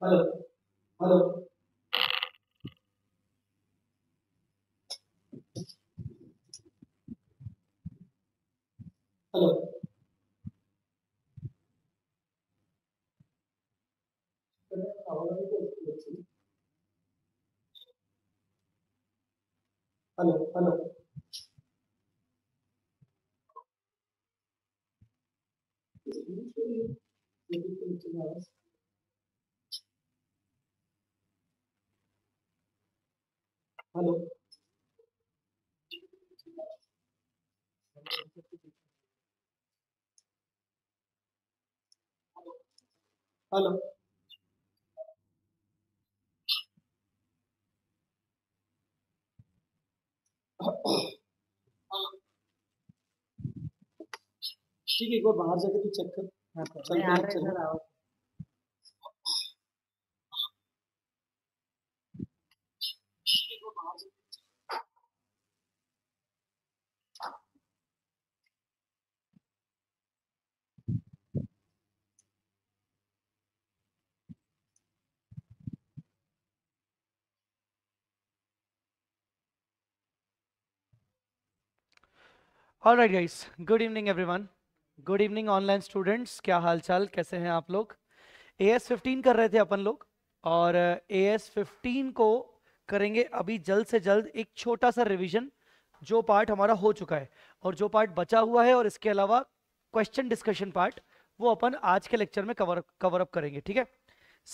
Hello. Hello. Hello hello ठीक है एक बार बाहर जाके तू चेक कर हाँ, तो चल right guys good evening everyone good evening online students क्या हालचाल कैसे हैं आप लोग ए एस फिफ्टीन कर रहे थे अपन लोग और ए एस फिफ्टीन को करेंगे अभी जल्द से जल्द एक छोटा सा रिवीजन जो पार्ट हमारा हो चुका है और जो पार्ट बचा हुआ है और इसके अलावा क्वेश्चन डिस्कशन पार्ट वो अपन आज के लेक्चर में कवर कवर अप करेंगे ठीक है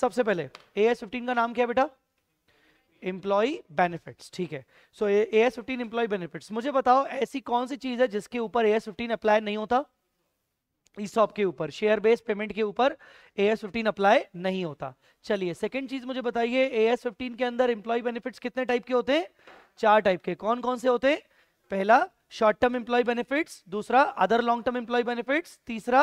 सबसे पहले ए एस फिफ्टीन का नाम क्या है बेटा एम्प्लॉई बेनिफिट्स ठीक है so A S fifteen employee benefits मुझे बताओ ऐसी कौन सी चीज है जिसके ऊपर ए एस फिफ्टीन अप्लाई नहीं होता ईसॉप e के ऊपर शेयर बेस पेमेंट के ऊपर ए एस फिफ्टीन अप्लाई नहीं होता चलिए सेकेंड चीज मुझे बताइए ए एस फिफ्टीन के अंदर एम्प्लॉय बेनिफिट्स कितने टाइप के होते हैं चार टाइप के कौन कौन से होते हैं पहला शॉर्ट टर्म एम्प्लॉय बेनिफिट्स दूसरा other long term employee benefits तीसरा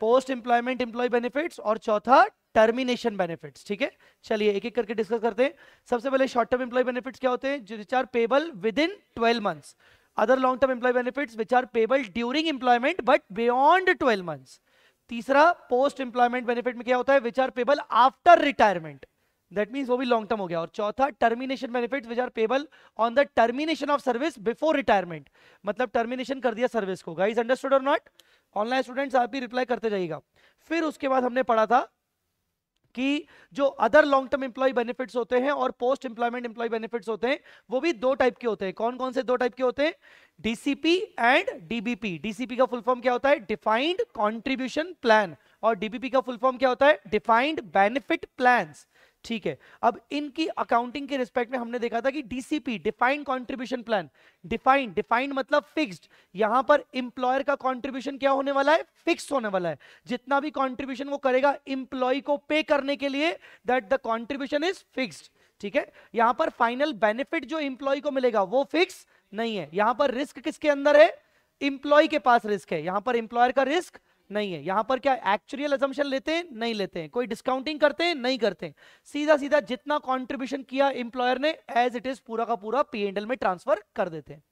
पोस्ट एम्प्लॉयमेंट एम्प्लॉय बेनिफिट्स और चौथा टर्मिनेशन बेनिफिट्स ठीक है चलिए एक एक करके डिस्कस करते हैं सबसे पहले शॉर्ट टर्म एम्प्लॉय बेनिफिट्स क्या होते हैं which are payable within twelve months other long term employee benefits which are payable during employment but beyond twelve months तीसरा पोस्ट एम्प्लॉयमेंट बेनिफिट में क्या होता है which are payable after retirement that means वो भी long term हो गया और चौथा termination benefit which are payable on the termination of service before retirement मतलब टर्मिनेशन कर दिया सर्विस को गाइज अंडरस्टूड और नॉट ऑनलाइन स्टूडेंट्स आप भी रिप्लाई करते जाइएगा फिर उसके बाद हमने पढ़ा था कि जो other long term employee benefits होते हैं और पोस्ट इंप्लॉयमेंट इंप्लॉय बेनिफिट्स होते हैं वो भी दो टाइप के होते हैं कौन कौन से दो टाइप के होते हैं डीसीपी एंड डीबीपी डीसीपी का फुल फॉर्म क्या होता है डिफाइंड कॉन्ट्रीब्यूशन प्लान और डीबीपी का फुल फॉर्म क्या होता है डिफाइंड बेनिफिट प्लान्स ठीक है अब इनकी अकाउंटिंग के रिस्पेक्ट में हमने देखा था कि DCP defined contribution plan defined defined मतलब फिक्स्ड यहां पर इंप्लॉयर का कंट्रीब्यूशन क्या होने वाला है फिक्स होने वाला है जितना भी कंट्रीब्यूशन वो करेगा इंप्लॉय को पे करने के लिए that the contribution is fix ठीक है यहां पर फाइनल बेनिफिट जो इंप्लॉय को मिलेगा वो फिक्स नहीं है यहां पर रिस्क किसके अंदर है इंप्लॉय के पास रिस्क है यहां पर इंप्लॉयर का रिस्क नहीं है यहां पर क्या एक्चुअल असम्पशन लेते हैं नहीं लेते हैं कोई डिस्काउंटिंग करते हैं नहीं करते हैं सीधा सीधा जितना कॉन्ट्रीब्यूशन किया इंप्लॉयर ने एज इट इज पूरा का पूरा पी एंडल में ट्रांसफर कर देते हैं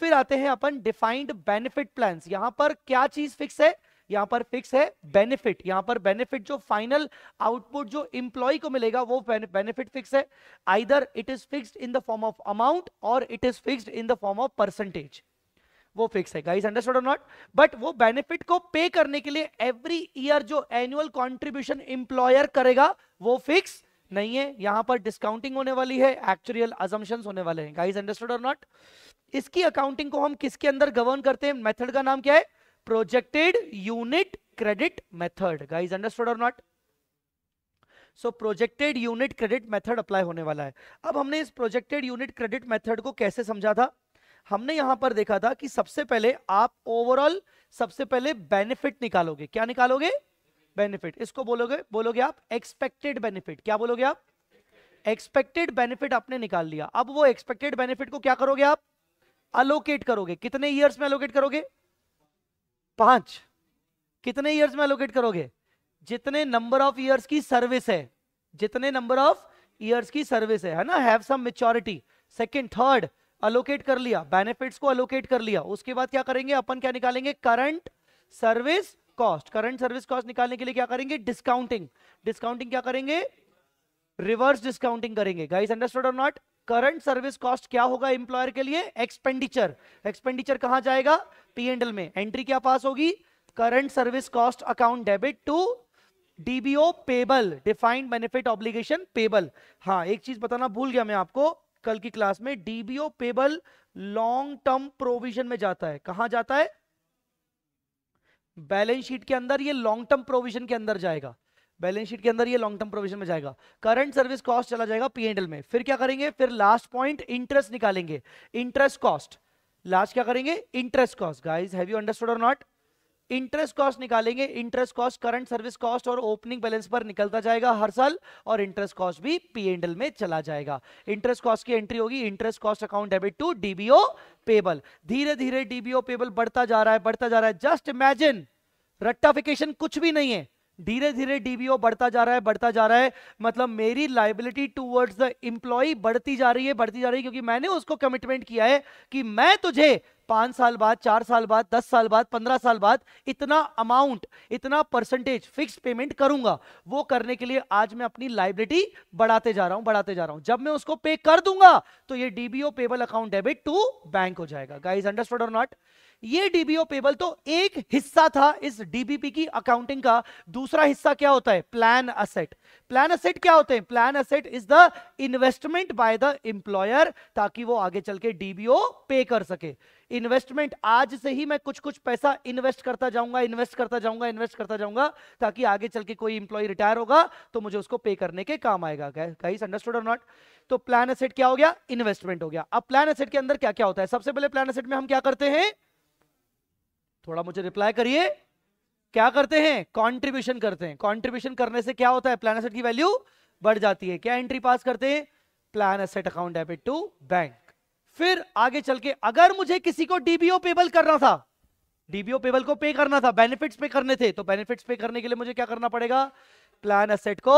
फिर आते हैं अपन डिफाइंड बेनिफिट प्लान यहां पर क्या चीज फिक्स है यहां पर फिक्स है बेनिफिट यहां पर बेनिफिट जो फाइनल आउटपुट जो इंप्लॉय को मिलेगा वो बेनिफिट फिक्स है either it is fix in the form of amount और it is fix in the form of percentage वो फिक्स है गाइस अंडरस्टूड और नॉट बट वो बेनिफिट को पे करने के लिए एवरी ईयर जो एनुअल कंट्रीब्यूशन इंप्लॉयर करेगा वो फिक्स नहीं है यहां पर डिस्काउंटिंग होने वाली है एक्चुअल अजम्पन होने वाले हैं गाइस अंडरस्टूड और नॉट इसकी अकाउंटिंग को हम किसके अंदर गवर्न करते हैं मेथड का नाम क्या है projected unit credit method guys understood और not so projected unit credit method apply होने वाला है अब हमने इस प्रोजेक्टेड यूनिट क्रेडिट मेथड को कैसे समझा था हमने यहां पर देखा था कि सबसे पहले आप ओवरऑल सबसे पहले बेनिफिट निकालोगे क्या निकालोगे बेनिफिट इसको बोलोगे बोलोगे आप एक्सपेक्टेड बेनिफिट क्या बोलोगे आप एक्सपेक्टेड बेनिफिट आपने निकाल लिया अब वो एक्सपेक्टेड बेनिफिट को क्या करोगे आप अलोकेट करोगे कितने ईयर्स में अलोकेट करोगे पांच कितने ईयर्स में अलोकेट करोगे जितने नंबर ऑफ ईयर्स की सर्विस है जितने नंबर ऑफ ईयर्स की सर्विस है है ना have some maturity second third allocate कर लिया बेनिफिट्स को अलोकेट कर लिया उसके बाद क्या करेंगे अपन क्या निकालेंगे current service cost current service cost निकालने के लिए क्या करेंगे डिस्काउंटिंग डिस्काउंटिंग क्या करेंगे रिवर्स डिस्काउंटिंग करेंगे गाइस अंडरस्टूड और नॉट करंट सर्विस कॉस्ट क्या होगा एम्प्लॉयर के लिए एक्सपेंडिचर एक्सपेंडिचर कहां जाएगा पी एंडल में एंट्री क्या पास होगी current service cost account debit to DBO payable defined benefit obligation payable हाँ एक चीज बताना भूल गया मैं आपको कल की क्लास में DBO payable long term provision में जाता है कहां जाता है बैलेंस शीट के अंदर ये लॉन्ग टर्म प्रोविजन के अंदर जाएगा बैलेंस शीट के अंदर ये लॉन्ग टर्म प्रोविजन में जाएगा करंट सर्विस कॉस्ट चला जाएगा पीएनएल में फिर क्या करेंगे फिर लास्ट पॉइंट इंटरेस्ट निकालेंगे इंटरेस्ट कॉस्ट लास्ट क्या करेंगे interest cost guys have you understood और नॉट इंटरेस्ट कॉस्ट निकालेंगे interest cost current service cost और ओपनिंग बैलेंस पर निकलता जाएगा हर साल और इंटरेस्ट कॉस्ट भी पी एंडल में चला जाएगा इंटरेस्ट कॉस्ट की एंट्री होगी interest cost account debit to DBO payable धीरे धीरे डीबीओ पेबल बढ़ता जा रहा है बढ़ता जा रहा है जस्ट इमेजिन रट्टाफिकेशन कुछ भी नहीं है धीरे धीरे डीबीओ बढ़ता जा रहा है बढ़ता जा रहा है मतलब मेरी लाइबिलिटी टूवर्ड्स द बढ़ती जा रही है बढ़ती जा रही है क्योंकि मैंने उसको कमिटमेंट किया है कि मैं तुझे पांच साल बाद चार साल बाद दस साल बाद पंद्रह साल बाद इतना अमाउंट इतना परसेंटेज फिक्स पेमेंट करूंगा वो करने के लिए आज मैं अपनी लाइबिलिटी बढ़ाते जा रहा हूं बढ़ाते जा रहा हूं जब मैं उसको पे कर दूंगा तो ये DBO payable account debit to bank हो जाएगा गाइज अंडरस्टूड और नॉट ये डीबीओ पेबल तो एक हिस्सा था इस डीबीपी की अकाउंटिंग का दूसरा हिस्सा क्या होता है प्लान असेट प्लान असेट क्या होते हैं plan asset is the investment by the employer ताकि वो आगे चल के डीबीओ पे कर सके इन्वेस्टमेंट आज से ही मैं कुछ कुछ पैसा इन्वेस्ट करता जाऊंगा इन्वेस्ट करता जाऊंगा इन्वेस्ट करता जाऊंगा ताकि आगे चल के कोई इंप्लॉय रिटायर होगा तो मुझे उसको पे करने के काम आएगा गाइस अंडरस्टूड और नॉट तो प्लान असेट क्या हो गया इन्वेस्टमेंट हो गया अब प्लान असेट के अंदर क्या क्या होता है सबसे पहले प्लान असेट में हम क्या करते हैं थोड़ा मुझे रिप्लाई करिए क्या करते हैं कॉन्ट्रीब्यूशन करते हैं कॉन्ट्रीब्यूशन करने से क्या होता है प्लान एसेट की वैल्यू बढ़ जाती है क्या एंट्री पास करते हैं plan asset account debit to bank फिर आगे चल के अगर मुझे किसी को डीबीओ पेबल करना था डीबीओ पेबल को पे करना था बेनिफिट्स पे करने थे तो बेनिफिट्स पे करने के लिए मुझे क्या करना पड़ेगा प्लान असेट को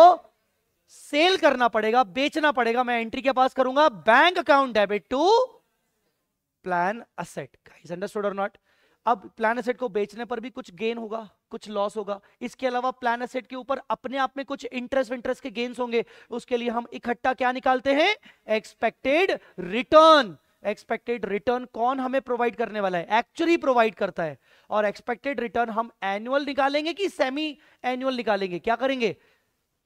सेल करना पड़ेगा बेचना पड़ेगा मैं एंट्री क्या पास करूंगा bank account debit to plan asset understood और नॉट अब प्लान एसेट को बेचने पर भी कुछ गेन होगा कुछ लॉस होगा इसके अलावा प्लान एसेट के ऊपर अपने आप में कुछ इंटरेस्ट इंटरेस्ट के गेन्स होंगे उसके लिए हम इकट्ठा क्या निकालते हैं एक्सपेक्टेड रिटर्न एक्सपेक्टेड रिटर्न कौन हमें प्रोवाइड करने वाला है एक्चुअली प्रोवाइड करता है और एक्सपेक्टेड रिटर्न हम एनुअल निकालेंगे कि सेमी एनुअल निकालेंगे क्या करेंगे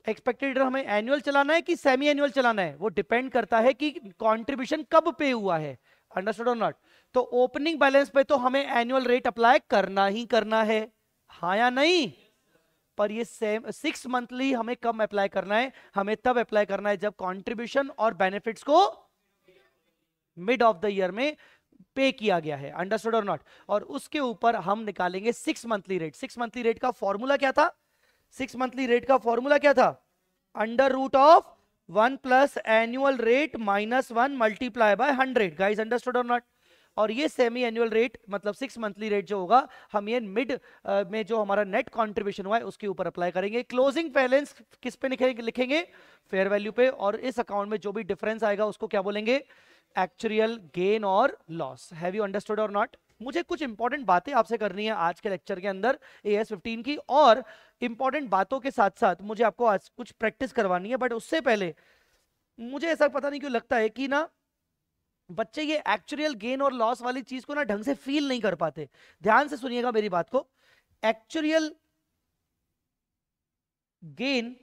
एक्सपेक्टेड रिटर्न हमें एनुअल चलाना है कि सेमी एनुअल चलाना है वो डिपेंड करता है कि कॉन्ट्रीब्यूशन कब पे हुआ है अंडरस्टूड और नॉट तो ओपनिंग बैलेंस पे तो हमें एनुअल रेट अप्लाई करना ही करना है हाँ या नहीं पर ये सेम सिक्स मंथली हमें कब अप्लाई करना है हमें तब अप्लाई करना है जब कंट्रीब्यूशन और बेनिफिट्स को मिड ऑफ द ईयर में पे किया गया है अंडरस्टूड और नॉट और उसके ऊपर हम निकालेंगे six monthly rate six monthly rate का फॉर्मूला क्या था सिक्स मंथली रेट का फॉर्मूला क्या था under root of one plus annual rate minus one multiply by hundred guys understood और नॉट और ये सेमी एनुअल रेट मतलब सिक्स मंथली रेट जो होगा हम ये मिड uh, में जो हमारा नेट कॉन्ट्रीब्यूशन हुआ है उसके ऊपर अप्लाई करेंगे क्लोजिंग बैलेंस किस पे लिखेंगे फेयर वैल्यू पे और इस अकाउंट में जो भी डिफरेंस आएगा उसको क्या बोलेंगे एक्चुअल गेन और लॉस हैव यू अंडरस्टूड और नॉट मुझे कुछ इंपॉर्टेंट बातें आपसे करनी है आज के लेक्चर के अंदर ए एस की और इंपॉर्टेंट बातों के साथ साथ मुझे आपको आज कुछ प्रैक्टिस करवानी है बट उससे पहले मुझे ऐसा पता नहीं क्यों लगता है कि ना बच्चे ये एक्चुअल गेन और लॉस वाली चीज को ना ढंग से फील नहीं कर पाते ध्यान से सुनिएगा मेरी बात को actual gain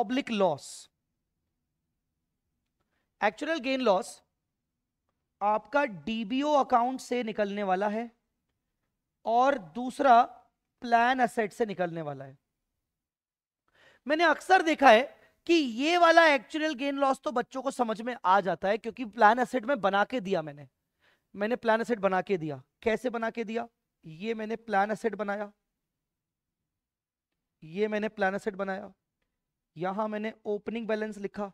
oblique loss actual gain loss आपका डीबीओ अकाउंट से निकलने वाला है और दूसरा प्लान असेट से निकलने वाला है मैंने अक्सर देखा है कि ये वाला एक्चुअल गेन लॉस तो बच्चों को समझ में आ जाता है क्योंकि प्लान एसेट में बना के दिया मैंने मैंने प्लान एसेट बना के दिया कैसे बना के दिया ये मैंने प्लान एसेट बनाया ये मैंने प्लान एसेट बनाया यहां मैंने ओपनिंग बैलेंस लिखा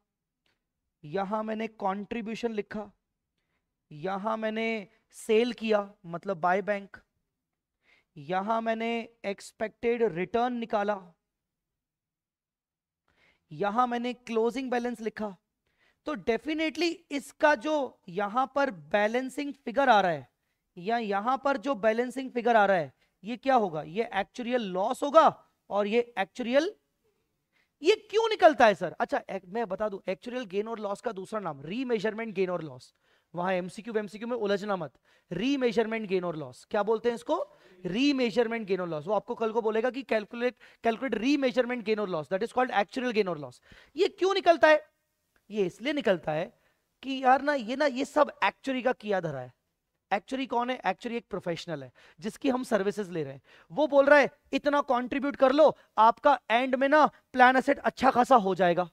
यहां मैंने कॉन्ट्रीब्यूशन लिखा यहां मैंने सेल किया मतलब बाय बैंक यहां मैंने एक्सपेक्टेड रिटर्न निकाला यहां मैंने क्लोजिंग बैलेंस लिखा तो डेफिनेटली इसका जो यहां पर बैलेंसिंग फिगर आ रहा है या यहां पर जो बैलेंसिंग फिगर आ रहा है ये क्या होगा ये एक्चुअल लॉस होगा और ये एक्चुअल ये क्यों निकलता है सर अच्छा मैं बता दू एक्चुअल गेन और लॉस का दूसरा नाम रीमेजरमेंट गेन और लॉस वहां एमसीक्यू एमसीक्यू में उलझना मत रीमेजरमेंट गेन और लॉस क्या बोलते हैं इसको रीमेजरमेंट गेन और लॉस वो आपको कल को बोलेगा कि कैलकुलेट कैलकुलेट रीमेजरमेंट गेन और loss that is called actual gain और लॉस ये क्यों निकलता है ये इसलिए निकलता है कि यार ना ये ना ये सब एक्चुअली का किया धरा है एक्चुअली कौन है एक्चुअली एक प्रोफेशनल है जिसकी हम सर्विसेज ले रहे हैं वो बोल रहा है इतना कंट्रीब्यूट कर लो आपका एंड में ना प्लान एसेट अच्छा खासा हो जाएगा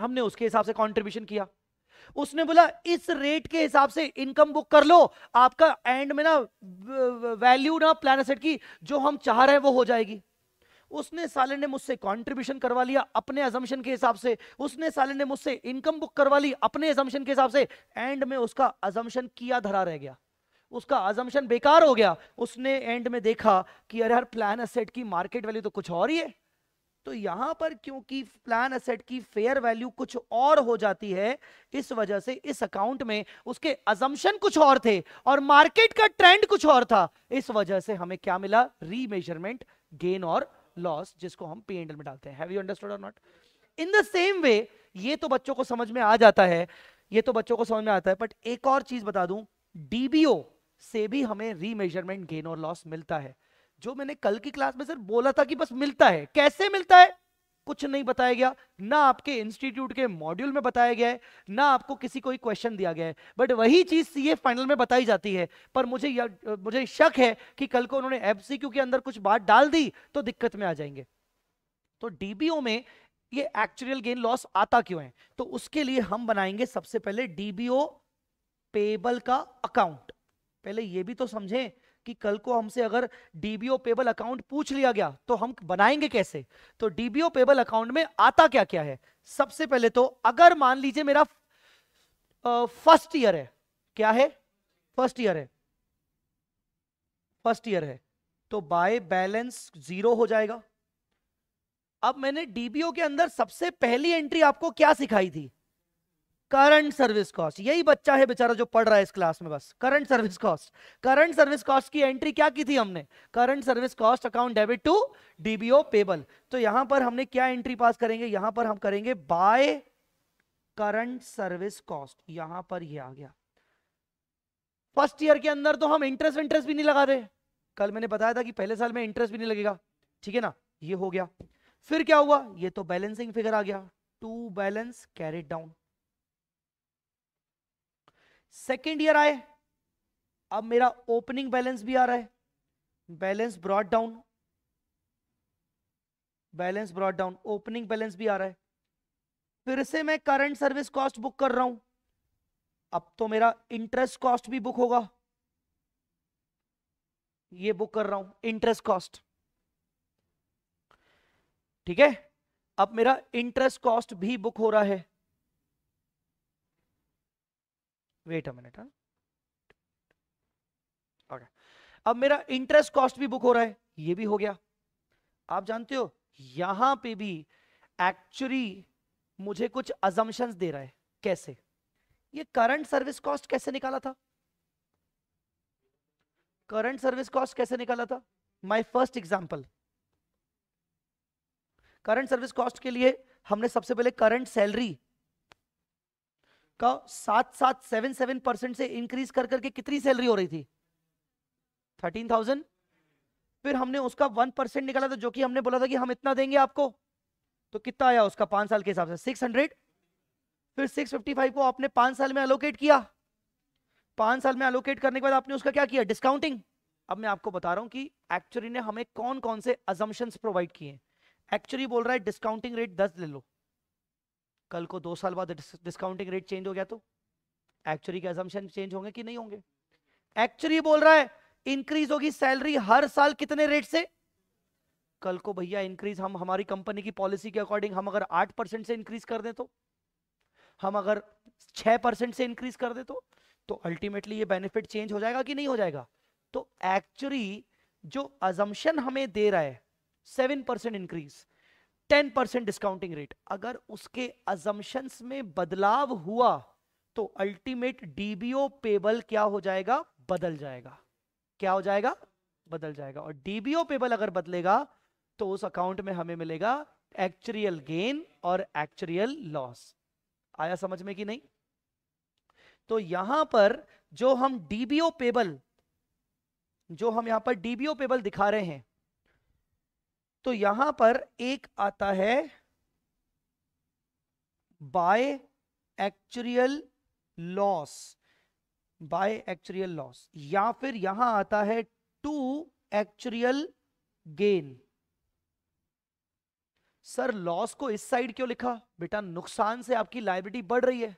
हमने उसके हिसाब से कंट्रीब्यूशन किया उसने बोला इस रेट के हिसाब से इनकम बुक कर लो आपका एंड में ना वैल्यू ना प्लान सेट की जो हम चाह रहे हैं वो हो जाएगी उसने साले ने मुझसे कंट्रीब्यूशन करवा लिया अपने अजम्पशन के हिसाब से उसने साले ने मुझसे इनकम बुक करवा ली अपने अजम्पशन के हिसाब से एंड में उसका अजम्पशन किया धरा रह गया उसका अजम्पन बेकार हो गया उसने एंड में देखा कि अरे यार प्लान असेट की मार्केट वैल्यू तो कुछ और ही है तो यहां पर क्योंकि प्लान असेट की फेयर वैल्यू कुछ और हो जाती है इस वजह से इस अकाउंट में उसके अजम्पन कुछ और थे और मार्केट का ट्रेंड कुछ और था इस वजह से हमें क्या मिला रीमेजरमेंट गेन और लॉस जिसको हम पी एंडल में डालते हैं not in the same way ये तो बच्चों को समझ में आ जाता है ये तो बच्चों को समझ में आता है बट एक और चीज बता दू डीबीओ से भी हमें रीमेजरमेंट गेन और लॉस मिलता है जो मैंने कल की क्लास में सर बोला था कि बस मिलता है कैसे मिलता है कुछ नहीं बताया गया ना आपके इंस्टीट्यूट के मॉड्यूल में बताया गया है ना आपको किसी कोई क्वेश्चन दिया गया है बट वही चीज सीए फाइनल में बताई जाती है पर मुझे या, मुझे शक है कि कल को उन्होंने एफसीक्यू के अंदर कुछ बात डाल दी तो दिक्कत में आ जाएंगे तो डीबीओ में ये एक्चुअल गेन लॉस आता क्यों है तो उसके लिए हम बनाएंगे सबसे पहले डीबीओ पेबल का अकाउंट पहले ये भी तो समझें कि कल को हमसे अगर डीबीओ पेबल अकाउंट पूछ लिया गया तो हम बनाएंगे कैसे तो डीबीओ पेबल अकाउंट में आता क्या क्या है सबसे पहले तो अगर मान लीजिए मेरा फर्स्ट ईयर है क्या है फर्स्ट ईयर है फर्स्ट ईयर है तो बाय बैलेंस जीरो हो जाएगा अब मैंने डीबीओ के अंदर सबसे पहली एंट्री आपको क्या सिखाई थी करंट सर्विस कॉस्ट यही बच्चा है बेचारा जो पढ़ रहा है इस क्लास में बस current service cost current service cost की एंट्री क्या की थी हमने current service cost account debit to DBO payable तो यहां पर हमने क्या एंट्री पास करेंगे यहां पर हम करेंगे बाय करंट सर्विस कॉस्ट यहां पर ये यह आ गया फर्स्ट ईयर के अंदर तो हम इंटरेस्ट इंटरेस्ट भी नहीं लगा रहे कल मैंने बताया था कि पहले साल में इंटरेस्ट भी नहीं लगेगा ठीक है ना ये हो गया फिर क्या हुआ ये तो बैलेंसिंग फिगर आ गया to balance carried down second year आए अब मेरा ओपनिंग बैलेंस भी आ रहा है balance brought down balance brought down opening balance भी आ रहा है फिर से मैं करंट सर्विस कॉस्ट बुक कर रहा हूं अब तो मेरा इंटरेस्ट कॉस्ट भी बुक होगा ये बुक कर रहा हूं इंटरेस्ट कॉस्ट ठीक है अब मेरा इंटरेस्ट कॉस्ट भी बुक हो रहा है वेट अ मिनट ओके अब मेरा इंटरेस्ट कॉस्ट भी बुक हो रहा है ये भी हो गया आप जानते हो यहां पे भी एक्चुअली मुझे कुछ अजम्पन्स दे रहा है कैसे ये करंट सर्विस कॉस्ट कैसे निकाला था करंट सर्विस कॉस्ट कैसे निकाला था my first example current service cost के लिए हमने सबसे पहले करंट सैलरी का सात सात सेवन सेवन परसेंट से इंक्रीज कर करके कितनी सैलरी हो रही थी थर्टीन थाउजेंड फिर हमने उसका वन परसेंट निकाला था जो कि हमने बोला था कि हम इतना देंगे आपको तो कितना आया उसका पांच साल के हिसाब से सिक्स हंड्रेड फिर सिक्स फिफ्टी फाइव को आपने पांच साल में अलोकेट किया पांच साल में अलोकेट करने के बाद आपने उसका क्या किया डिस्काउंटिंग अब मैं आपको बता रहा हूं कि एक्चुअली ने हमें कौन कौन से अजम्पन्स प्रोवाइड किए एक्चुअली बोल रहा है डिस्काउंटिंग रेट दस ले लो कल को दो साल बाद डिस्काउंटिंग रेट चेंज हो गया तो एक्चुअली के एजम्पन चेंज होंगे कि नहीं होंगे एक्चुअली बोल रहा है इंक्रीज होगी सैलरी हर साल कितने रेट से कल को भैया इंक्रीज हम हमारी कंपनी की पॉलिसी के अकॉर्डिंग हम अगर आठ परसेंट से इंक्रीज कर दें तो हम अगर छह परसेंट से इंक्रीज कर दें तो तो अल्टीमेटली ये बेनिफिट चेंज हो जाएगा कि नहीं हो जाएगा तो एक्चुअली जो अजम्पन हमें दे रहा है seven percent increase ten percent discounting rate अगर उसके अजम्पन्स में बदलाव हुआ तो अल्टीमेट डीबीओ पेबल क्या हो जाएगा बदल जाएगा क्या हो जाएगा बदल जाएगा और डीबीओ पेबल अगर बदलेगा तो उस अकाउंट में हमें मिलेगा एक्चुरियल गेन और एक्चुरियल लॉस आया समझ में कि नहीं तो यहां पर जो हम डीबीओ पेबल जो हम यहां पर डीबीओ पेबल दिखा रहे हैं तो यहां पर एक आता है by actuarial loss by actuarial loss या फिर यहां आता है to actuarial gain sir loss को इस साइड क्यों लिखा बेटा नुकसान से आपकी लाइबिलिटी बढ़ रही है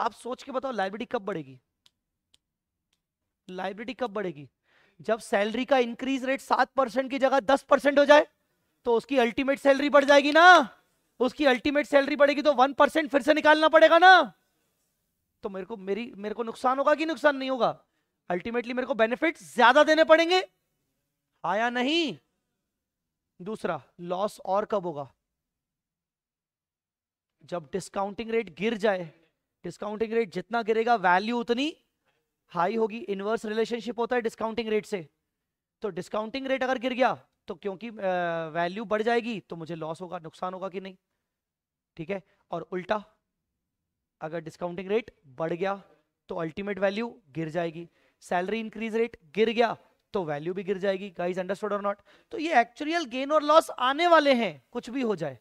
आप सोच के बताओ लाइबिलिटी कब बढ़ेगी लाइबिलिटी कब बढ़ेगी जब सैलरी का इंक्रीज रेट सात परसेंट की जगह दस परसेंट हो जाए तो उसकी अल्टीमेट सैलरी बढ़ जाएगी ना उसकी अल्टीमेट सैलरी बढ़ेगी तो वन परसेंट फिर से निकालना पड़ेगा ना तो मेरे को मेरी मेरे को नुकसान होगा कि नुकसान नहीं होगा अल्टीमेटली मेरे को बेनिफिट ज्यादा देने पड़ेंगे आया नहीं दूसरा लॉस और कब होगा जब डिस्काउंटिंग रेट गिर जाए डिस्काउंटिंग रेट जितना गिरेगा वैल्यू उतनी हाई होगी इनवर्स रिलेशनशिप होता है डिस्काउंटिंग रेट से तो डिस्काउंटिंग रेट अगर गिर गया तो क्योंकि वैल्यू बढ़ जाएगी तो मुझे लॉस होगा नुकसान होगा कि नहीं ठीक है और उल्टा अगर डिस्काउंटिंग रेट बढ़ गया तो अल्टीमेट वैल्यू गिर जाएगी सैलरी इंक्रीज रेट गिर गया तो वैल्यू भी गिर जाएगी गाइस अंडरस्टूड और नॉट तो ये एक्चुअल गेन और लॉस आने वाले हैं कुछ भी हो जाए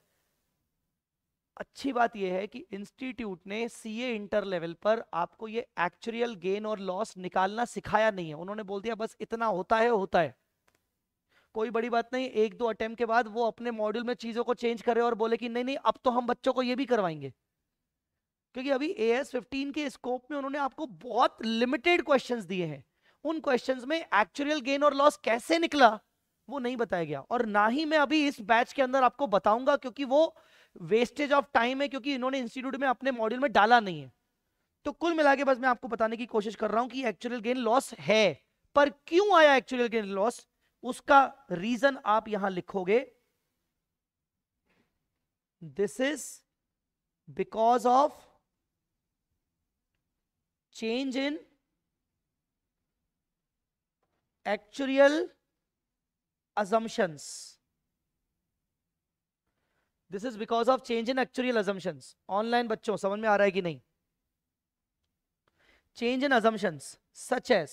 अच्छी बात यह है कि इंस्टीट्यूट ने सीए इंटर लेवल पर आपको ये एक्चुअल गेन और लॉस निकालना सिखाया नहीं है उन्होंने बोल दिया बस इतना होता है होता है कोई बड़ी बात नहीं एक दो अटेम्प्ट के बाद वो अपने मॉड्यूल में चीजों को चेंज करे और बोले कि नहीं नहीं अब तो हम बच्चों को ये भी करवाएंगे क्योंकि अभी ए एस के स्कोप में उन्होंने आपको बहुत लिमिटेड क्वेश्चन दिए हैं उन क्वेश्चन में एक्चुअल गेन और लॉस कैसे निकला वो नहीं बताया गया और ना ही मैं अभी इस बैच के अंदर आपको बताऊंगा क्योंकि वो वेस्टेज ऑफ टाइम है क्योंकि इन्होंने इंस्टीट्यूट में अपने मॉड्यूल में डाला नहीं है तो कुल मिला के बस मैं आपको बताने की कोशिश कर रहा हूं कि एक्चुअल गेन लॉस है पर क्यों आया एक्चुअल गेन लॉस उसका रीजन आप यहां लिखोगे this is because of change in actual assumptions this is because of change in actual assumptions online बच्चों समझ में आ रहा है कि नहीं change in assumptions such as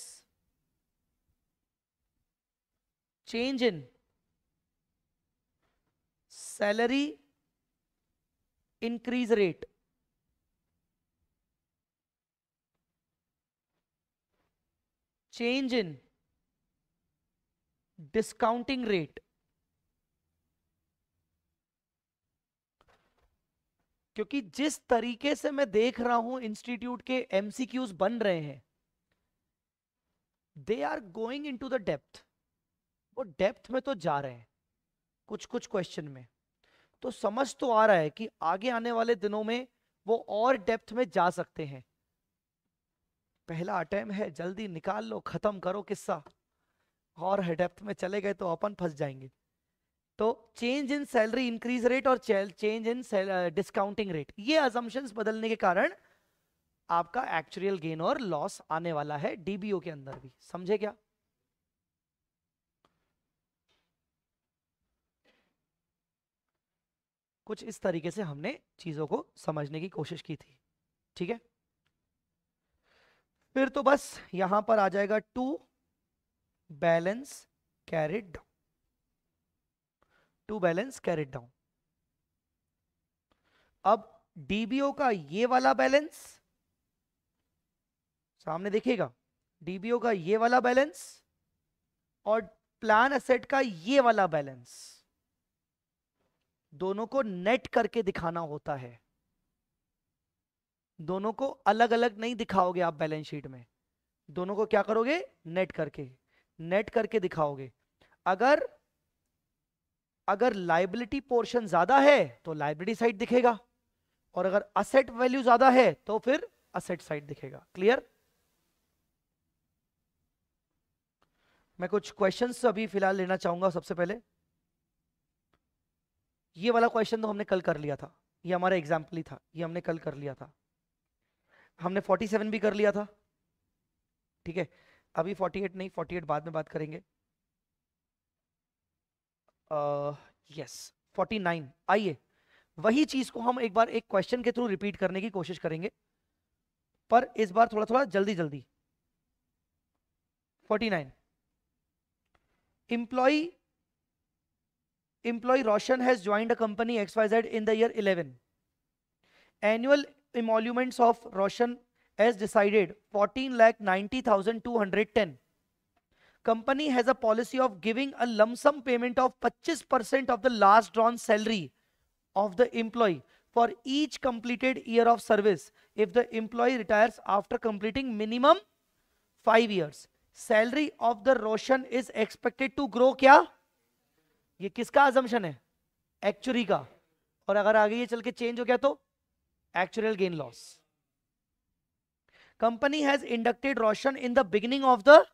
change in salary increase rate change in discounting rate क्योंकि जिस तरीके से मैं देख रहा हूं इंस्टीट्यूट के एमसीक्यूज बन रहे हैं they are going into the depth वो डेप्थ में तो जा रहे हैं कुछ कुछ क्वेश्चन में तो समझ तो आ रहा है कि आगे आने वाले दिनों में वो और डेप्थ में जा सकते हैं पहला अटैम है जल्दी निकाल लो खत्म करो किस्सा और डेप्थ में चले गए तो अपन फंस जाएंगे तो change in salary increase rate और चेंज इन डिस्काउंटिंग रेट ये असम्पशंस बदलने के कारण आपका एक्चुअल गेन और लॉस आने वाला है डीबीओ के अंदर भी समझे क्या कुछ इस तरीके से हमने चीजों को समझने की कोशिश की थी ठीक है फिर तो बस यहां पर आ जाएगा to balance carried to balance carried down अब डीबीओ का ये वाला बैलेंस सामने देखिएगा डीबीओ का ये वाला बैलेंस और प्लान असेट का ये वाला बैलेंस दोनों को नेट करके दिखाना होता है दोनों को अलग अलग नहीं दिखाओगे आप बैलेंस शीट में दोनों को क्या करोगे नेट करके नेट करके दिखाओगे अगर अगर लाइबिलिटी पोर्शन ज्यादा है तो लाइबिलिटी साइड दिखेगा और अगर असेट वैल्यू ज्यादा है तो फिर असेट साइड दिखेगा क्लियर मैं कुछ क्वेश्चंस अभी फिलहाल लेना चाहूंगा सबसे पहले ये वाला क्वेश्चन तो हमने कल कर लिया था ये हमारा एग्जाम्पल ही था ये हमने कल कर लिया था हमने 47 भी कर लिया था ठीक है अभी 48 नहीं 48 बाद में बात करेंगे यस फोर्टी नाइन आइए वही चीज को हम एक बार एक क्वेश्चन के थ्रू रिपीट करने की कोशिश करेंगे पर इस बार थोड़ा थोड़ा जल्दी जल्दी forty nine employee employee Roshan has joined company X Y Z in the year eleven annual emoluments of Roshan as decided fourteen lakh ninety thousand two hundred ten company has a policy of giving a lump sum payment of 25 percent of the last drawn salary of the employee for each completed year of service if the employee retire after completing minimum five years salary of the Roshan is expected to grow क्या ये किसका अजम्पन है actually का और अगर आगे ये चल के चेंज हो गया तो actual gain loss company has inducted Roshan in the beginning of the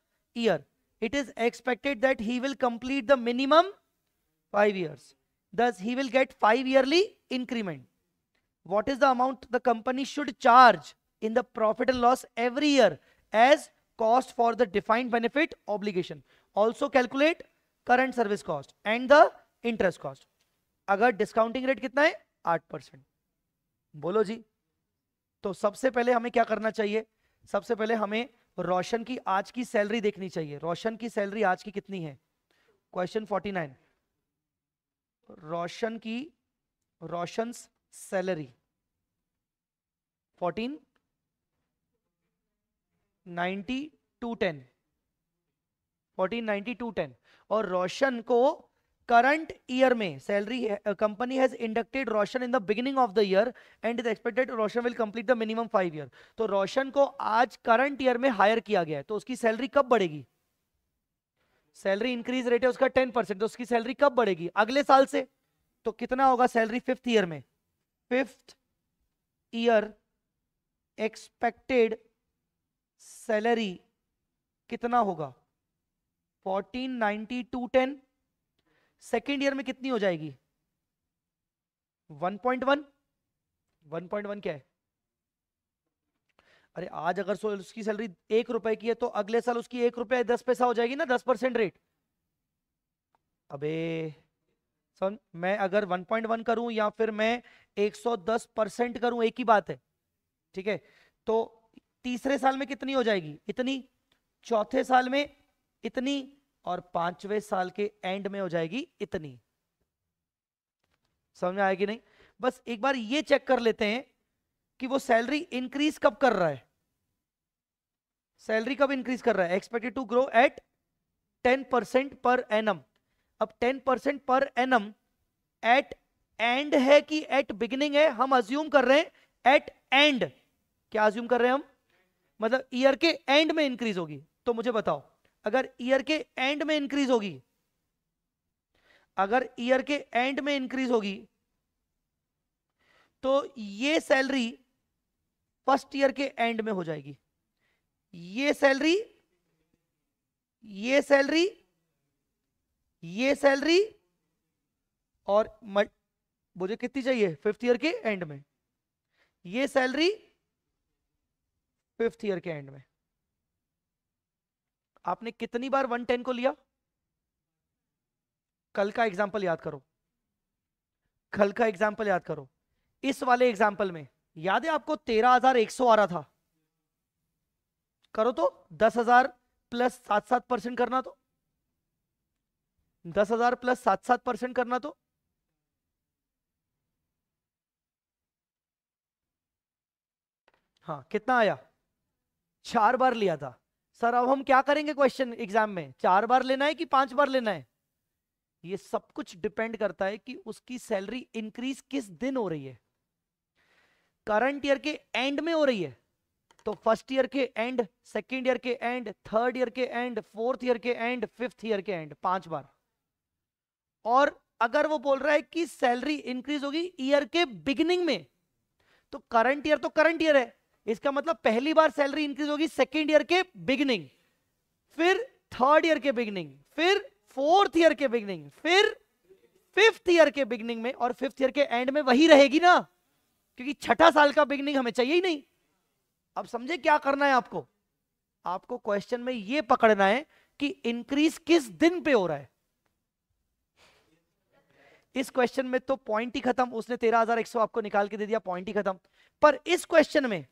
year it is expected that he will complete the minimum 5 years. Thus, he will get 5 yearly increment. What is the amount the company should charge in the profit and loss every year as cost for the defined benefit obligation? Also calculate current service cost and the interest cost. agar discounting rate kitna hai 8%. bolo ji to sabse pehle hame kya karna chahiye sabse pehle hame Roshan की आज की salary देखनी चाहिए रोशन की salary आज की कितनी है क्वेश्चन 49 रोशन की Roshan salary 14 90 two ten fourteen ninety two ten और रोशन को करंट ईयर में salary company has inducted Roshan in the beginning of the year and is expected Roshan will complete the minimum five year तो रोशन को आज करंट ईयर में higher किया गया है तो उसकी सैलरी कब बढ़ेगी सैलरी इंक्रीज रेट है उसका टेन परसेंट तो उसकी सैलरी कब बढ़ेगी अगले साल से तो कितना होगा सैलरी फिफ्थ ईयर में फिफ्थ ईयर एक्सपेक्टेड सैलरी कितना होगा fourteen ninety two ten second year में कितनी हो जाएगी 1.1 1.1 क्या है अरे आज अगर उसकी सैलरी एक रुपए की है तो अगले साल उसकी एक रुपया दस पैसा हो जाएगी ना दस परसेंट रेट अबे सर मैं अगर 1.1 करूं या फिर मैं 110 परसेंट करूं एक ही बात है ठीक है तो तीसरे साल में कितनी हो जाएगी इतनी चौथे साल में इतनी और पांचवें साल के एंड में हो जाएगी इतनी समझ में आएगी नहीं बस एक बार ये चेक कर लेते हैं कि वो सैलरी इंक्रीज कब कर रहा है सैलरी कब इंक्रीज कर रहा है expected to grow at ten percent per annum अब ten percent per annum at end है कि एट बिगिनिंग है हम अज्यूम कर रहे हैं एट एंड क्या अज्यूम कर रहे हैं हम मतलब ईयर के एंड में इंक्रीज होगी तो मुझे बताओ अगर ईयर के एंड में इंक्रीज होगी अगर ईयर के एंड में इंक्रीज होगी तो ये सैलरी फर्स्ट ईयर के एंड में हो जाएगी ये सैलरी ये सैलरी ये सैलरी और मुझे कितनी चाहिए फिफ्थ ईयर के एंड में ये सैलरी फिफ्थ ईयर के एंड में आपने कितनी बार 110 को लिया कल का एग्जाम्पल याद करो कल का एग्जाम्पल याद करो इस वाले एग्जाम्पल में याद है आपको तेरह हजार एक सौ आ रहा था करो तो दस हजार प्लस सात सात परसेंट करना तो दस हजार प्लस सात सात परसेंट करना तो हाँ कितना आया चार बार लिया था सर अब हम क्या करेंगे क्वेश्चन एग्जाम में चार बार लेना है कि पांच बार लेना है ये सब कुछ डिपेंड करता है कि उसकी सैलरी इंक्रीज किस दिन हो रही है करंट ईयर के एंड में हो रही है तो फर्स्ट ईयर के एंड सेकेंड ईयर के एंड थर्ड ईयर के एंड फोर्थ ईयर के एंड फिफ्थ ईयर के एंड पांच बार और अगर वो बोल रहा है कि सैलरी इंक्रीज होगी ईयर के बिगिनिंग में तो करंट ईयर तो करंट ईयर है इसका मतलब पहली बार सैलरी इंक्रीज होगी सेकेंड ईयर के बिगिनिंग फिर थर्ड ईयर के बिगिनिंग फिर फोर्थ ईयर के बिगनिंग फिर फिफ्थ ईयर के बिगनिंग में और फिफ्थ ईयर के एंड में वही रहेगी ना क्योंकि छठा साल का बिगनिंग हमें चाहिए ही नहीं अब समझे क्या करना है आपको आपको क्वेश्चन में यह पकड़ना है कि इंक्रीज किस दिन पे हो रहा है इस क्वेश्चन में तो पॉइंट ही खत्म उसने तेरह हजार एक सौ आपको निकाल के दे दिया पॉइंट ही खत्म पर इस क्वेश्चन में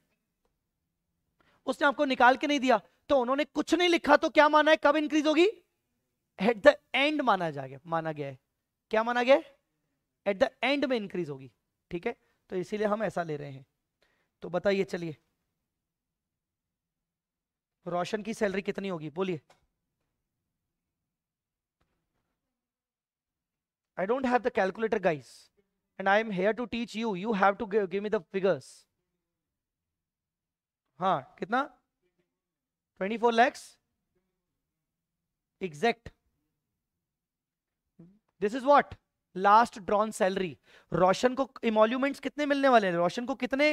उसने आपको निकाल के नहीं दिया तो उन्होंने कुछ नहीं लिखा तो क्या माना है कब इंक्रीज होगी एट द एंड माना गया माना गया है क्या माना गया एट द एंड में इंक्रीज होगी ठीक है तो इसीलिए हम ऐसा ले रहे हैं तो बताइए चलिए रोशन की सैलरी कितनी होगी बोलिए I don't have the calculator guys and I am here to teach you you have to give me the figures हाँ कितना twenty four lakhs exact this is what last drawn salary Roshan को इमोल्यूमेंट कितने मिलने वाले हैं रोशन को कितने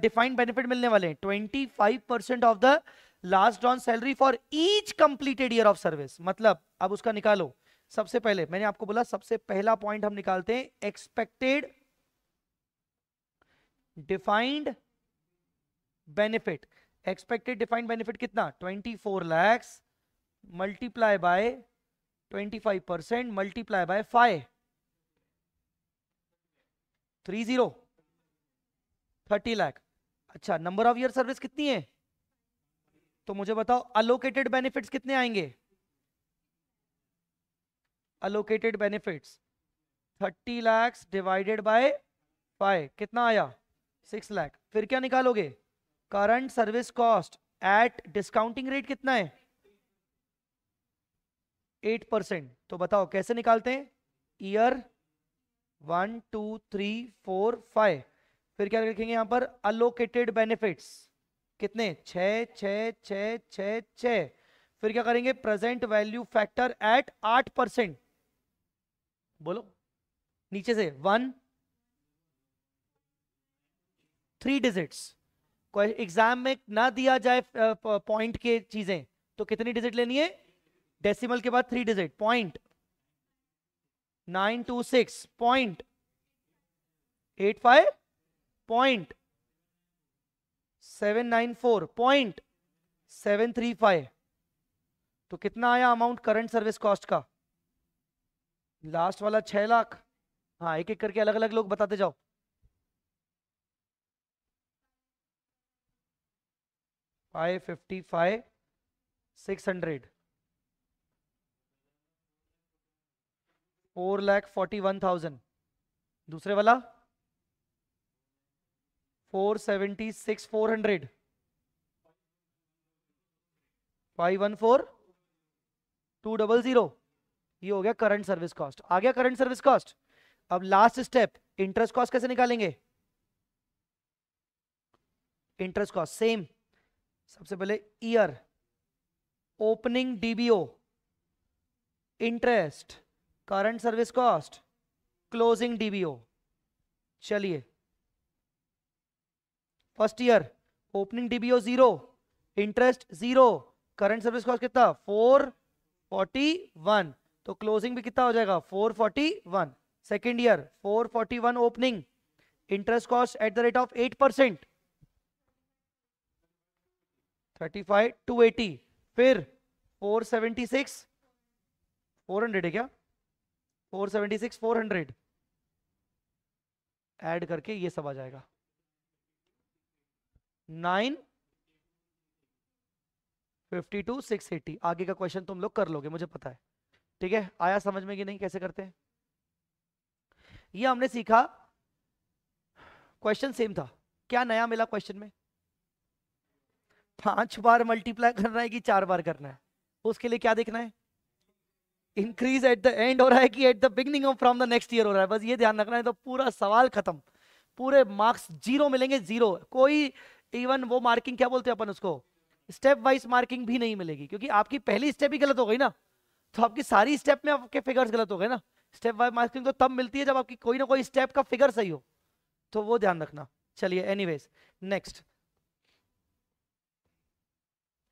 डिफाइंड uh, बेनिफिट मिलने वाले हैं twenty five percent of the last drawn salary for each completed year of service मतलब अब उसका निकालो सबसे पहले मैंने आपको बोला सबसे पहला पॉइंट हम निकालते हैं expected defined benefit expected defined benefit कितना twenty four lakhs multiply by twenty five percent multiply by five three zero thirty lakh अच्छा नंबर ऑफ ईयर सर्विस कितनी है तो मुझे बताओ अलोकेटेड बेनिफिट्स कितने आएंगे allocated benefits thirty lakhs divided by five कितना आया सिक्स लैख फिर क्या निकालोगे current service cost at discounting rate कितना है एट परसेंट तो बताओ कैसे निकालते हैं year one two three four five फिर क्या लिखेंगे यहां पर अलोकेटेड बेनिफिट्स कितने छ छ छ छ छ फिर क्या करेंगे प्रेजेंट वैल्यू फैक्टर एट आठ परसेंट बोलो नीचे से वन थ्री डिजिट्स एग्जाम में ना दिया जाए पॉइंट के चीजें तो कितनी डिजिट लेनी है डेसिमल के बाद three digit point nine two six point eight five point seven nine four point seven three five तो कितना आया अमाउंट करंट सर्विस कॉस्ट का लास्ट वाला छह लाख हाँ एक एक करके अलग अलग लोग बताते जाओ five fifty five six hundred four lakh forty one thousand दूसरे वाला four seventy six four hundred five one four two double zero ये हो गया करंट सर्विस कॉस्ट आ गया करंट सर्विस कॉस्ट अब लास्ट स्टेप इंटरेस्ट कॉस्ट कैसे निकालेंगे इंटरेस्ट कॉस्ट सेम सबसे पहले year opening DBO interest current service cost closing DBO चलिए first year opening DBO zero interest zero current service cost कितना four forty one तो closing भी कितना हो जाएगा four forty one second year four forty one opening interest cost at the rate of eight percent thirty five two eighty फिर four seventy six four hundred है क्या four seventy six four hundred add करके ये सब आ जाएगा nine fifty two six eighty आगे का क्वेश्चन तुम लोग कर लोगे मुझे पता है ठीक है आया समझ में कि नहीं कैसे करते हैं ये हमने सीखा क्वेश्चन सेम था क्या नया मिला क्वेश्चन में पांच बार मल्टीप्लाई करना है कि चार बार करना है तो उसके लिए क्या देखना है इंक्रीज एट द एंड हो रहा है कि at the beginning of from the next year हो रहा है बस ये ध्यान रखना है तो पूरा सवाल खत्म पूरे मार्क्स जीरो मिलेंगे जीरो कोई इवन वो मार्किंग क्या बोलते हैं अपन उसको स्टेप वाइज मार्किंग भी नहीं मिलेगी क्योंकि आपकी पहली स्टेप ही गलत हो गई ना तो आपकी सारी स्टेप में आपके फिगर्स गलत हो गए ना स्टेप वाइज मार्किंग तो तब मिलती है जब आपकी कोई ना कोई स्टेप का फिगर सही हो तो वो ध्यान रखना चलिए एनीवेज नेक्स्ट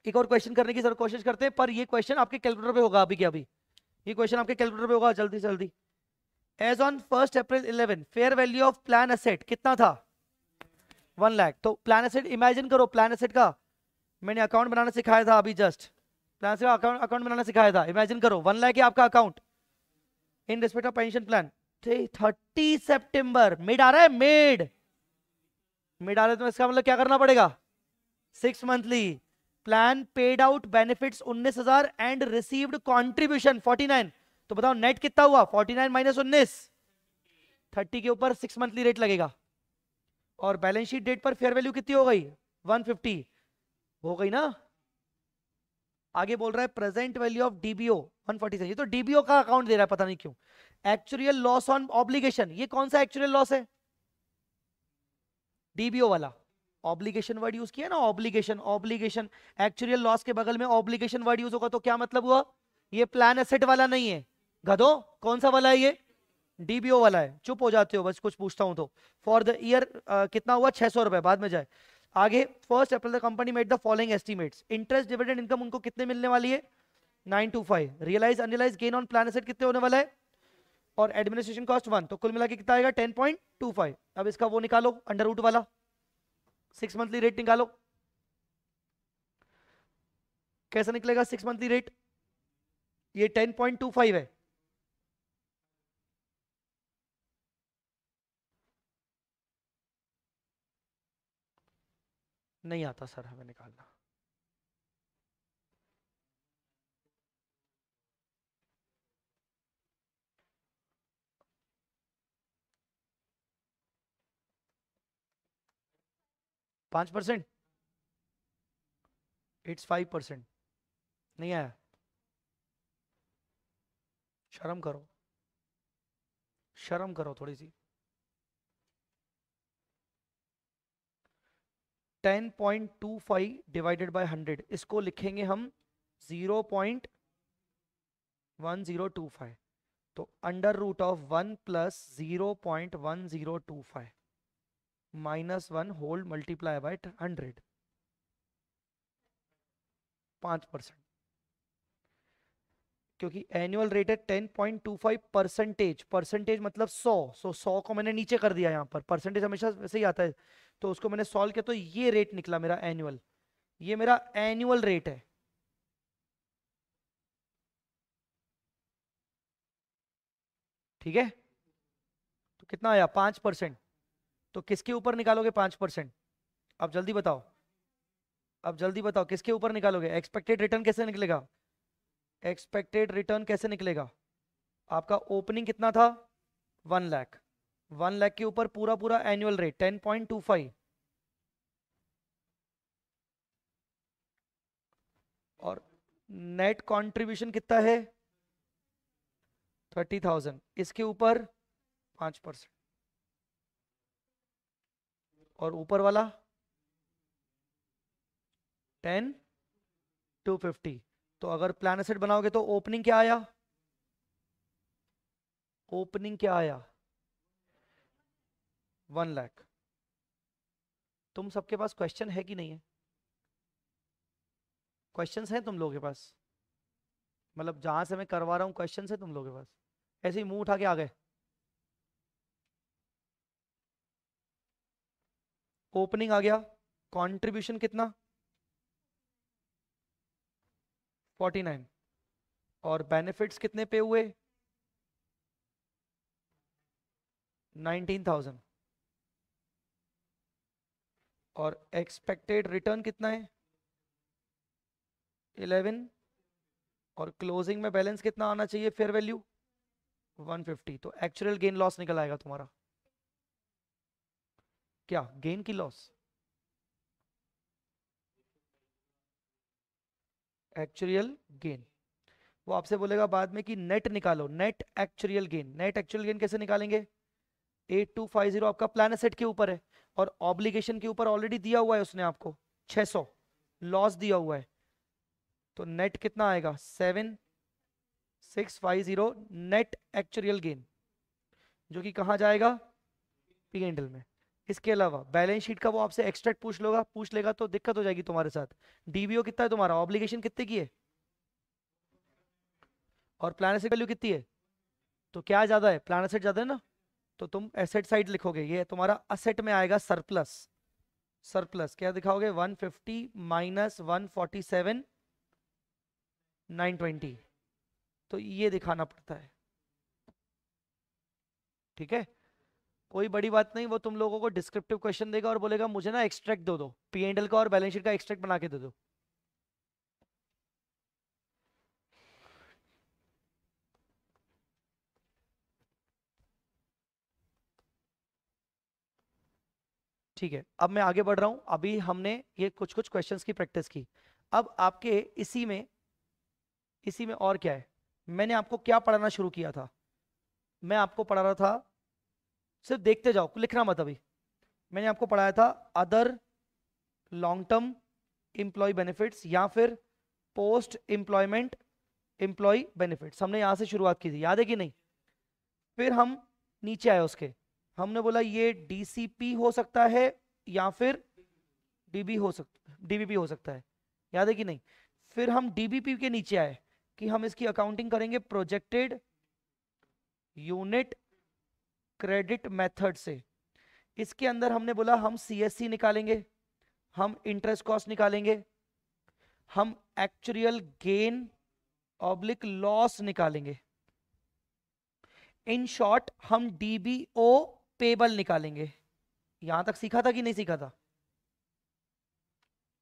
एक और क्वेश्चन करने की जरूर कोशिश करते हैं पर ये क्वेश्चन आपके कैलकुलेटर पे होगा अभी क्या अभी ये क्वेश्चन आपके कैलकुलेटर पे होगा जल्दी जल्दी as on first April eleven fair value of plan asset कितना था वन लाख तो प्लान असेट इमेजिन करो प्लान असेट का मैंने अकाउंट बनाना सिखाया था अभी जस्ट प्लान से अकाउंट अकाउंट बनाना सिखाया था इमेजिन करो वन लाख है आपका account in respect of pension plan thirty September mid आ रहा है मिड मिड आ रहा है तो इसका मतलब क्या करना पड़ेगा six monthly plan paid out benefits 19000 and received contribution 49 तो बताओ नेट कितना हुआ 49 नाइन माइनस उन्नीस थर्टी के ऊपर सिक्स मंथली रेट लगेगा और बैलेंस शीट डेट पर फेयर वैल्यू कितनी हो गई 150 हो गई ना आगे बोल रहा है प्रेजेंट वैल्यू ऑफ डीबीओ 147 ये तो डीबीओ का अकाउंट दे रहा है पता नहीं क्यों एक्चुअल लॉस ऑन ऑब्लिगेशन ये कौन सा एक्चुअल लॉस है डीबीओ वाला ऑब्लिगेशन वर्ड यूज किया ना ऑब्लिगेशन ऑब्लिगेशन एक्चुअल लॉस के बगल में ऑब्लिगेशन वर्ड यूज होगा तो क्या मतलब हुआ ये प्लान एसेट वाला नहीं है गधो कौन सा वाला है ये डीबीओ वाला है चुप हो जाते हो बस कुछ पूछता हूं तो फॉर द ईयर कितना हुआ छह सौ रुपए बाद में जाए आगे first April the company made the following estimates interest dividend income उनको कितने मिलने वाली है nine two five realise unrealise gain on plan asset कितने होने वाला है और एडमिनिस्ट्रेशन कॉस्ट वन तो कुल मिला के कितना आएगा टेन पॉइंट टू फाइव अब इसका वो निकालो अंडर रूट वाला सिक्स मंथली रेट निकालो कैसा निकलेगा सिक्स मंथली रेट ये टेन पॉइंट टू फाइव है नहीं आता सर हमें निकालना पांच परसेंट इट्स फाइव परसेंट नहीं आया शर्म करो शर्म करो थोड़ी सी ten point two five divided by hundred इसको लिखेंगे हम zero point one zero two five तो under root of one plus zero point one zero two five minus one whole multiply by hundred पांच परसेंट क्योंकि annual rate है ten point two five percentage percentage मतलब सौ सो सौ को मैंने नीचे कर दिया यहां पर परसेंटेज हमेशा वैसे ही आता है तो उसको मैंने सॉल्व किया तो ये रेट निकला मेरा एनुअल ये मेरा एनुअल रेट है ठीक है तो कितना आया पांच परसेंट तो किसके ऊपर निकालोगे पांच परसेंट अब जल्दी बताओ अब जल्दी बताओ किसके ऊपर निकालोगे एक्सपेक्टेड रिटर्न कैसे निकलेगा एक्सपेक्टेड रिटर्न कैसे निकलेगा आपका ओपनिंग कितना था वन लैख वन लैख के ऊपर पूरा पूरा annual rate ten point two five और नेट कंट्रीब्यूशन कितना है थर्टी थाउजेंड इसके ऊपर पांच परसेंट और ऊपर वाला टेन टू फिफ्टी तो अगर प्लान सेट बनाओगे तो ओपनिंग क्या आया ओपनिंग क्या आया वन लाख तुम सबके पास क्वेश्चन है कि नहीं है क्वेश्चन है तुम लोगों के पास मतलब जहां से मैं करवा रहा हूं क्वेश्चन है तुम लोगों के पास ऐसे ही मुंह उठा के आ गए ओपनिंग आ गया कंट्रीब्यूशन कितना 49 और बेनिफिट्स कितने पे हुए 19,000 और एक्सपेक्टेड रिटर्न कितना है 11 और क्लोजिंग में बैलेंस कितना आना चाहिए फेयर वैल्यू 150 तो एक्चुअल गेन लॉस निकल आएगा तुम्हारा क्या गेन की लॉस एक्चुअल गेन वो आपसे बोलेगा बाद में कि नेट निकालो net actual gain net actual gain कैसे निकालेंगे 8250 आपका प्लान सेट के ऊपर है और ऑब्लिगेशन के ऊपर ऑलरेडी दिया हुआ है उसने आपको 600 लॉस दिया हुआ है तो नेट कितना आएगा seven six five zero net actual gain जो कि कहाँ जाएगा पी एंडल में इसके अलावा बैलेंस शीट का वो आपसे एक्सट्रैक्ट पूछ लोगा पूछ लेगा तो दिक्कत हो जाएगी तुम्हारे साथ डीबीओ कितना है तुम्हारा ऑब्लिगेशन कितने की है और प्लान एसेट वैल्यू कितनी है तो क्या ज़्यादा है प्लान एसेट ज़्यादा है ना तो तुम एसेट साइड लिखोगे ये तुम्हारा असेट में आएगा सरप्लस सरप्लस क्या दिखाओगे 150 fifty minus one forty seven nine twenty तो ये दिखाना पड़ता है ठीक है कोई बड़ी बात नहीं वो तुम लोगों को डिस्क्रिप्टिव क्वेश्चन देगा और बोलेगा मुझे ना एक्सट्रैक्ट दो दो पी एंडल का और बैलेंस शीट का एक्सट्रैक्ट बना के दे दो ठीक है अब मैं आगे बढ़ रहा हूं अभी हमने ये कुछ कुछ क्वेश्चंस की प्रैक्टिस की अब आपके इसी में इसी में और क्या है मैंने आपको क्या पढ़ाना शुरू किया था मैं आपको पढ़ा रहा था सिर्फ देखते जाओ लिखना मत अभी मैंने आपको पढ़ाया था other long term employee benefits या फिर पोस्ट इंप्लॉयमेंट इंप्लॉय बेनिफिट्स हमने यहां से शुरुआत की थी याद है कि नहीं फिर हम नीचे आए उसके हमने बोला ये डीसीपी हो सकता है या फिर डीबी हो सकता डीबीपी हो सकता है याद है कि नहीं फिर हम डीबीपी के नीचे आए कि हम इसकी अकाउंटिंग करेंगे प्रोजेक्टेड यूनिट क्रेडिट मेथड से इसके अंदर हमने बोला हम सीएससी e निकालेंगे हम इंटरेस्ट कॉस्ट निकालेंगे हम एक्चुअल गेन ऑब्लिक लॉस निकालेंगे इन शॉर्ट हम डीबीओ पेबल निकालेंगे यहां तक सीखा था कि नहीं सीखा था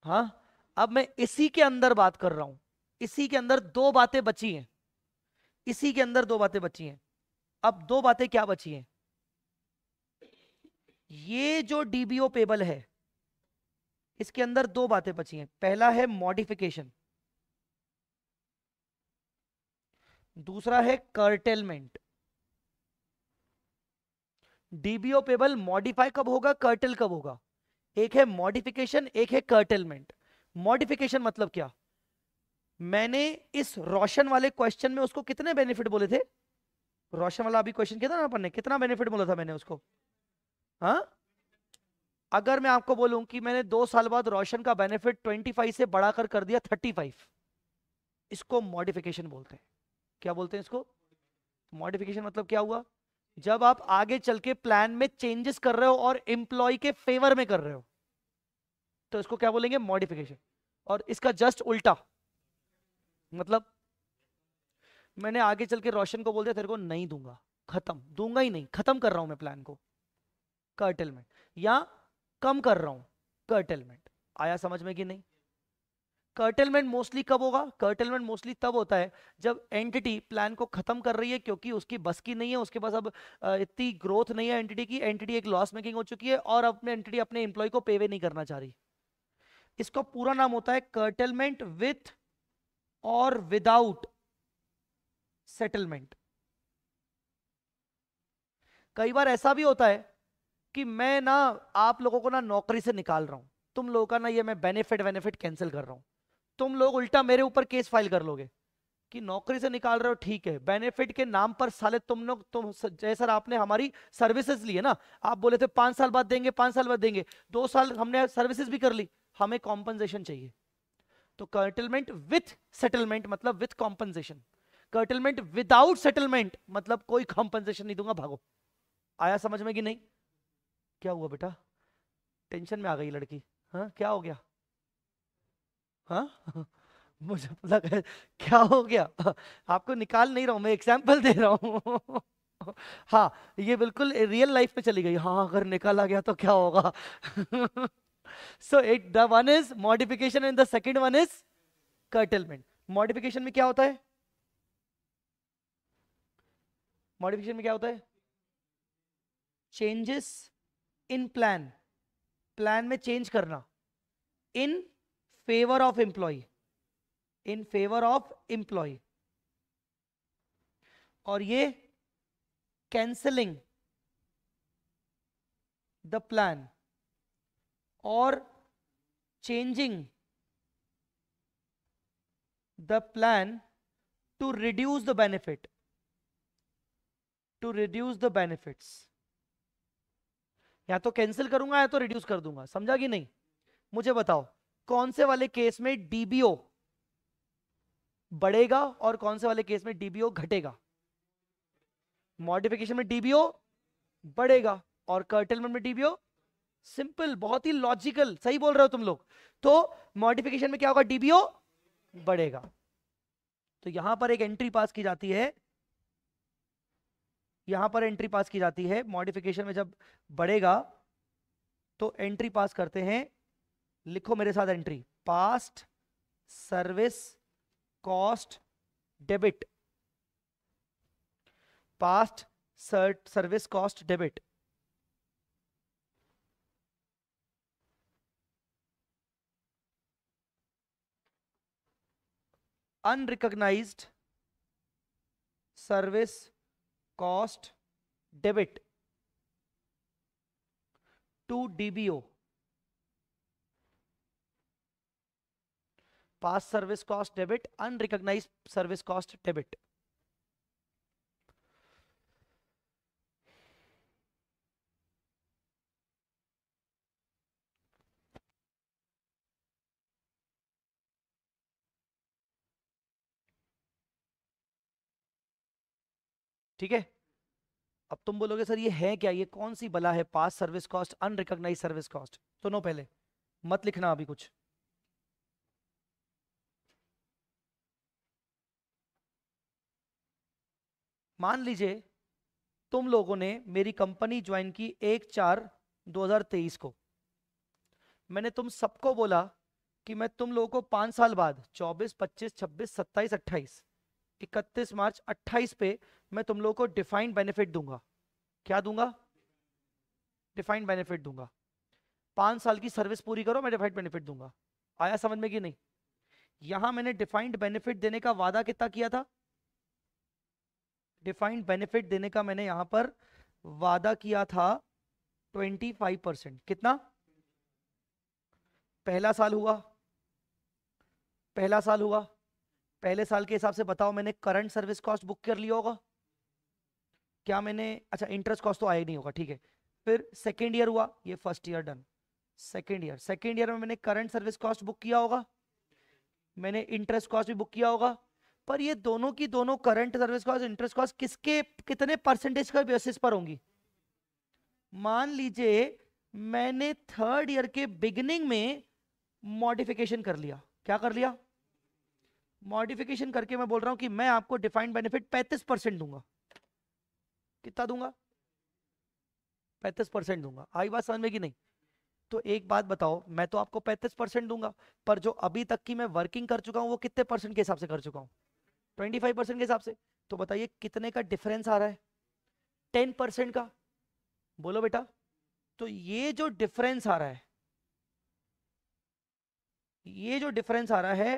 हा अब मैं इसी के अंदर बात कर रहा हूं इसी के अंदर दो बातें बची हैं इसी के अंदर दो बातें बची हैं अब दो बातें क्या बची हैं ये जो डीबीओ पेबल है इसके अंदर दो बातें बची हैं पहला है मॉडिफिकेशन दूसरा है कर्टेलमेंट डीबीओ पेबल मॉडिफाई कब होगा कर्टेल कब होगा एक है मॉडिफिकेशन एक है कर्टेलमेंट मॉडिफिकेशन मतलब क्या मैंने इस रोशन वाले क्वेश्चन में उसको कितने बेनिफिट बोले थे रोशन वाला अभी क्वेश्चन किया था ना पढ़ने कितना बेनिफिट बोला था मैंने उसको हाँ अगर मैं आपको बोलूं कि मैंने दो साल बाद रोशन का बेनिफिट 25 से बढ़ाकर कर दिया 35 इसको मॉडिफिकेशन बोलते हैं क्या बोलते हैं इसको मॉडिफिकेशन मतलब क्या हुआ जब आप आगे चल के प्लान में चेंजेस कर रहे हो और एम्प्लॉय के फेवर में कर रहे हो तो इसको क्या बोलेंगे मॉडिफिकेशन और इसका जस्ट उल्टा मतलब मैंने आगे चल के रोशन को बोल दिया तेरे को नहीं दूंगा खत्म दूंगा ही नहीं खत्म कर रहा हूं मैं प्लान को कर्टलमेंट या कम कर रहा हूं कर्टेलमेंट आया समझ में कि नहीं कर्टलमेंट मोस्टली कब होगा कर्टलमेंट मोस्टली तब होता है जब एंटिटी प्लान को खत्म कर रही है क्योंकि उसकी बस की नहीं है उसके पास अब इतनी ग्रोथ नहीं है एंटिटी की एंटिटी एक लॉस मेकिंग हो चुकी है और अपने एंटिटी अपने एम्प्लॉय को पेवे नहीं करना चाह रही इसका पूरा नाम होता है कर्टलमेंट विथ और विदाउट सेटलमेंट कई बार ऐसा भी होता है कि मैं ना आप लोगों को ना नौकरी से निकाल रहा हूं तुम लोगों का ना ये मैं बेनिफिट वेनिफिट कैंसिल कर रहा हूं तुम लोग उल्टा मेरे ऊपर केस फाइल कर लोगे कि नौकरी से निकाल रहे हो ठीक है बेनिफिट के नाम पर साले तुम लोग तुम जैसा आपने हमारी सर्विसेज ली है ना आप बोले थे पांच साल बाद देंगे पांच साल बाद देंगे दो साल हमने सर्विसेज भी कर ली हमें कॉम्पनसेशन चाहिए तो कर्टलमेंट विथ सेटलमेंट मतलब with compensation curtailment without settlement मतलब कोई कॉम्पनसेशन नहीं दूंगा भागो आया समझ में कि नहीं क्या हुआ बेटा टेंशन में आ गई लड़की हाँ क्या हो गया हाँ मुझे है क्या हो गया आपको निकाल नहीं रहा हूं मैं एग्जाम्पल दे रहा हूँ हाँ ये बिल्कुल रियल लाइफ में चली गई हाँ अगर निकाला गया तो क्या होगा so it the one is modification and the second one is curtailment modification में क्या होता है मॉडिफिकेशन में क्या होता है चेंजेस इन प्लान प्लान में चेंज करना in favour of employee in favour of employee और ये कैंसलिंग द प्लान और changing the plan to reduce the benefit to reduce the benefits या तो कैंसिल करूंगा या तो रिड्यूस कर दूंगा समझा कि नहीं मुझे बताओ कौन से वाले केस में डीबीओ बढ़ेगा और कौन से वाले केस में डीबीओ घटेगा मॉडिफिकेशन में डीबीओ बढ़ेगा और कर्टेलमेंट में डीबीओ सिंपल बहुत ही लॉजिकल सही बोल रहे हो तुम लोग तो मॉडिफिकेशन में क्या होगा डीबीओ बढ़ेगा तो यहां पर एक एंट्री पास की जाती है यहां पर एंट्री पास की जाती है मॉडिफिकेशन में जब बढ़ेगा तो एंट्री पास करते हैं लिखो मेरे साथ entry past service cost debit past service cost debit unrecognised service cost debit to DBO past service cost debit unrecognised service cost debit ठीक है अब तुम बोलोगे सर ये है क्या ये कौन सी बला है past service cost unrecognised service cost सुनो तो पहले मत लिखना अभी कुछ मान लीजिए तुम लोगों ने मेरी कंपनी ज्वाइन की एक चार 2023 को मैंने तुम सबको बोला कि मैं तुम लोगों को पांच साल बाद 24, 25, 26, 27, 28, 31 मार्च 28 पे मैं तुम लोग को डिफाइंड बेनिफिट दूंगा क्या दूंगा डिफाइंड बेनिफिट दूंगा पांच साल की सर्विस पूरी करो मैं डिफाइंड बेनिफिट दूंगा आया समझ में कि नहीं यहां मैंने डिफाइंड बेनिफिट देने का वादा कितना किया था डिफाइंड बेनिफिट देने का मैंने यहां पर वादा किया था 25 परसेंट कितना पहला साल हुआ पहला साल हुआ पहले साल के हिसाब से बताओ मैंने करंट सर्विस कॉस्ट बुक कर लिया होगा क्या मैंने अच्छा इंटरेस्ट कॉस्ट तो आया नहीं होगा ठीक है फिर सेकेंड ईयर हुआ ये first year done second year second year में मैंने करंट सर्विस कॉस्ट बुक किया होगा मैंने इंटरेस्ट कॉस्ट भी बुक किया होगा पर ये दोनों की दोनों current service cost interest cost किसके कितने परसेंटेज का बेसिस पर होंगी मान लीजिए मैंने थर्ड ईयर के बिगिनिंग में मॉडिफिकेशन कर लिया क्या कर लिया मॉडिफिकेशन करके मैं बोल रहा हूं कि मैं आपको डिफाइंड बेनिफिट 35 परसेंट दूंगा कितना दूंगा पैंतीस परसेंट दूंगा आई बात समझ में कि नहीं तो एक बात बताओ मैं तो आपको पैंतीस परसेंट दूंगा पर जो अभी तक की मैं वर्किंग कर चुका हूँ वो कितने परसेंट के हिसाब से कर चुका हूँ ट्वेंटी फाइव परसेंट के हिसाब से तो बताइए कितने का डिफरेंस आ रहा है टेन परसेंट का बोलो बेटा तो ये जो डिफरेंस आ रहा है ये जो डिफरेंस आ रहा है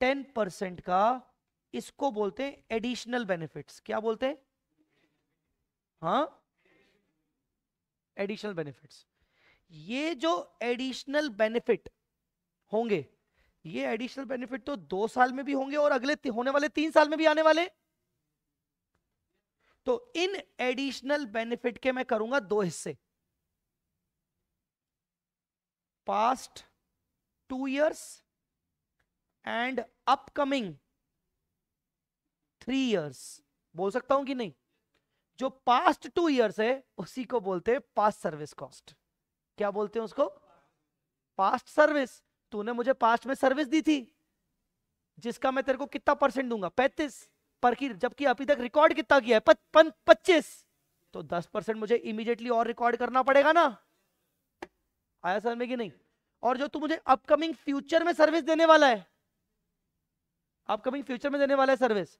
टेन परसेंट का इसको बोलते हैं एडिशनल बेनिफिट्स क्या बोलते हैं हाँ एडिशनल बेनिफिट्स ये जो एडिशनल बेनिफिट होंगे ये एडिशनल बेनिफिट तो दो साल में भी होंगे और अगले होने वाले तीन साल में भी आने वाले तो इन एडिशनल बेनिफिट के मैं करूंगा दो हिस्से past two years and upcoming three years बोल सकता हूं कि नहीं जो पास्ट टू ईयर्स है उसी को बोलते हैं पास्ट सर्विस कॉस्ट क्या बोलते हैं उसको पास्ट सर्विस तूने मुझे पास्ट में सर्विस दी थी जिसका मैं तेरे को कितना परसेंट दूंगा पैंतीस पर की जबकि अभी तक रिकॉर्ड कितना किया है पच्चीस तो दस परसेंट मुझे इमीडिएटली और रिकॉर्ड करना पड़ेगा ना आया सर में कि नहीं और जो तू मुझे अपकमिंग फ्यूचर में सर्विस देने वाला है अपकमिंग फ्यूचर में देने वाला है सर्विस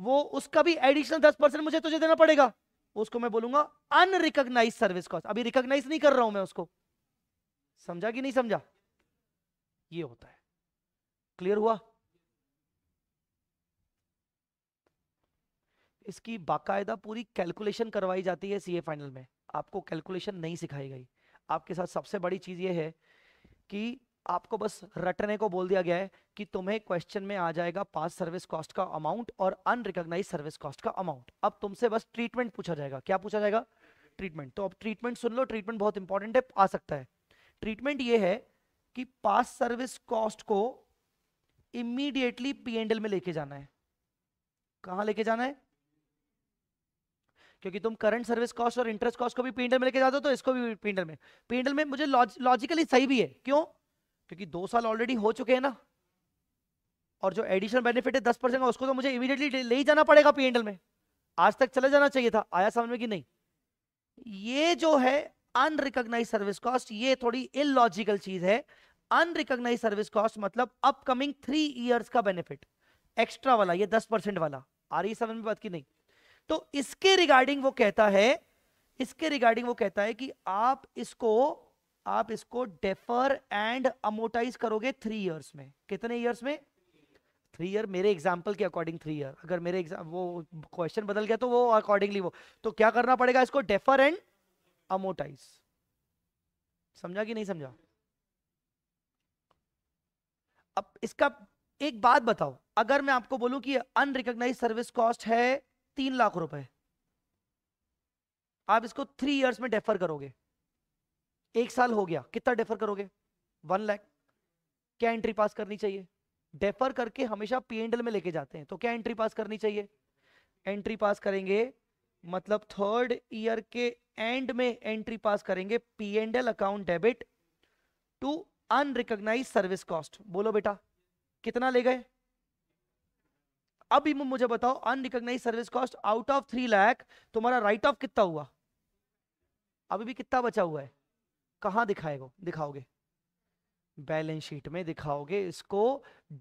वो उसका भी एडिशनल दस परसेंट मुझे तुझे देना पड़ेगा उसको मैं बोलूंगा अनरिकग्नाइज सर्विस कॉस्ट अभी रिकग्नाइज नहीं कर रहा हूं मैं उसको समझा कि नहीं समझा ये होता है क्लियर हुआ इसकी बाकायदा पूरी कैलकुलेशन करवाई जाती है सीए फाइनल में आपको कैलकुलेशन नहीं सिखाई गई आपके साथ सबसे बड़ी चीज ये है कि आपको बस रटने को बोल दिया गया है कि तुम्हें क्वेश्चन में आ जाएगा पास सर्विस कॉस्ट का अमाउंट और अनरिकग्नाइज सर्विस कॉस्ट का अमाउंट अब तुमसे बस ट्रीटमेंट पूछा जाएगा क्या पूछा जाएगा ट्रीटमेंट तो अब ट्रीटमेंट सुन लो ट्रीटमेंट बहुत इंपॉर्टेंट है आ सकता है ट्रीटमेंट ये है कि पास सर्विस कॉस्ट को इमीडिएटली पीएनडल में लेके जाना है कहां लेके जाना है क्योंकि तुम करंट सर्विस कॉस्ट और इंटरेस्ट कॉस्ट को भी पीएनडल में लेके जाते हो तो इसको भी पीएनडल में पीएनडल में मुझे लॉजिकली सही भी है क्यों क्योंकि दो साल ऑलरेडी हो चुके हैं ना और जो एडिशनल बेनिफिट है दस परसेंट का उसको तो मुझे इमीडिएटली ले ही जाना पड़ेगा पी में आज तक चले जाना चाहिए था आया समझ में कि नहीं ये जो है अनरिकोगनाइज सर्विस कॉस्ट ये थोड़ी इलॉजिकल चीज है अनरिकोगनाइज सर्विस कॉस्ट मतलब अपकमिंग थ्री ईयर्स का बेनिफिट एक्स्ट्रा वाला ये दस परसेंट वाला आ रही समझ में बात की नहीं तो इसके रिगार्डिंग वो कहता है इसके रिगार्डिंग वो कहता है कि आप इसको आप इसको डेफर एंड अमोटाइज करोगे थ्री ईयर्स में कितने ईयर्स में थ्री ईयर मेरे एग्जाम्पल के अकॉर्डिंग थ्री ईयर अगर मेरे एग्जाम वो क्वेश्चन बदल गया तो वो अकॉर्डिंगली वो तो क्या करना पड़ेगा इसको डेफर एंड अमोटाइज समझा कि नहीं समझा अब इसका एक बात बताओ अगर मैं आपको बोलूं कि अनरिकग्नाइज सर्विस कॉस्ट है तीन लाख रुपए आप इसको थ्री इयर्स में डेफर करोगे एक साल हो गया कितना डेफर करोगे वन लैख क्या एंट्री पास करनी चाहिए डेफर करके हमेशा पीएनडल में लेके जाते हैं तो क्या एंट्री पास करनी चाहिए एंट्री पास करेंगे मतलब थर्ड ईयर के एंड में एंट्री पास करेंगे P and L account debit to unrecognised service cost बोलो बेटा कितना ले गए अभी मुझे बताओ unrecognised service cost out of three lakh तुम्हारा राइट ऑफ कितना हुआ अभी भी कितना बचा हुआ है कहा दिखाएगा दिखाओगे बैलेंस शीट में दिखाओगे इसको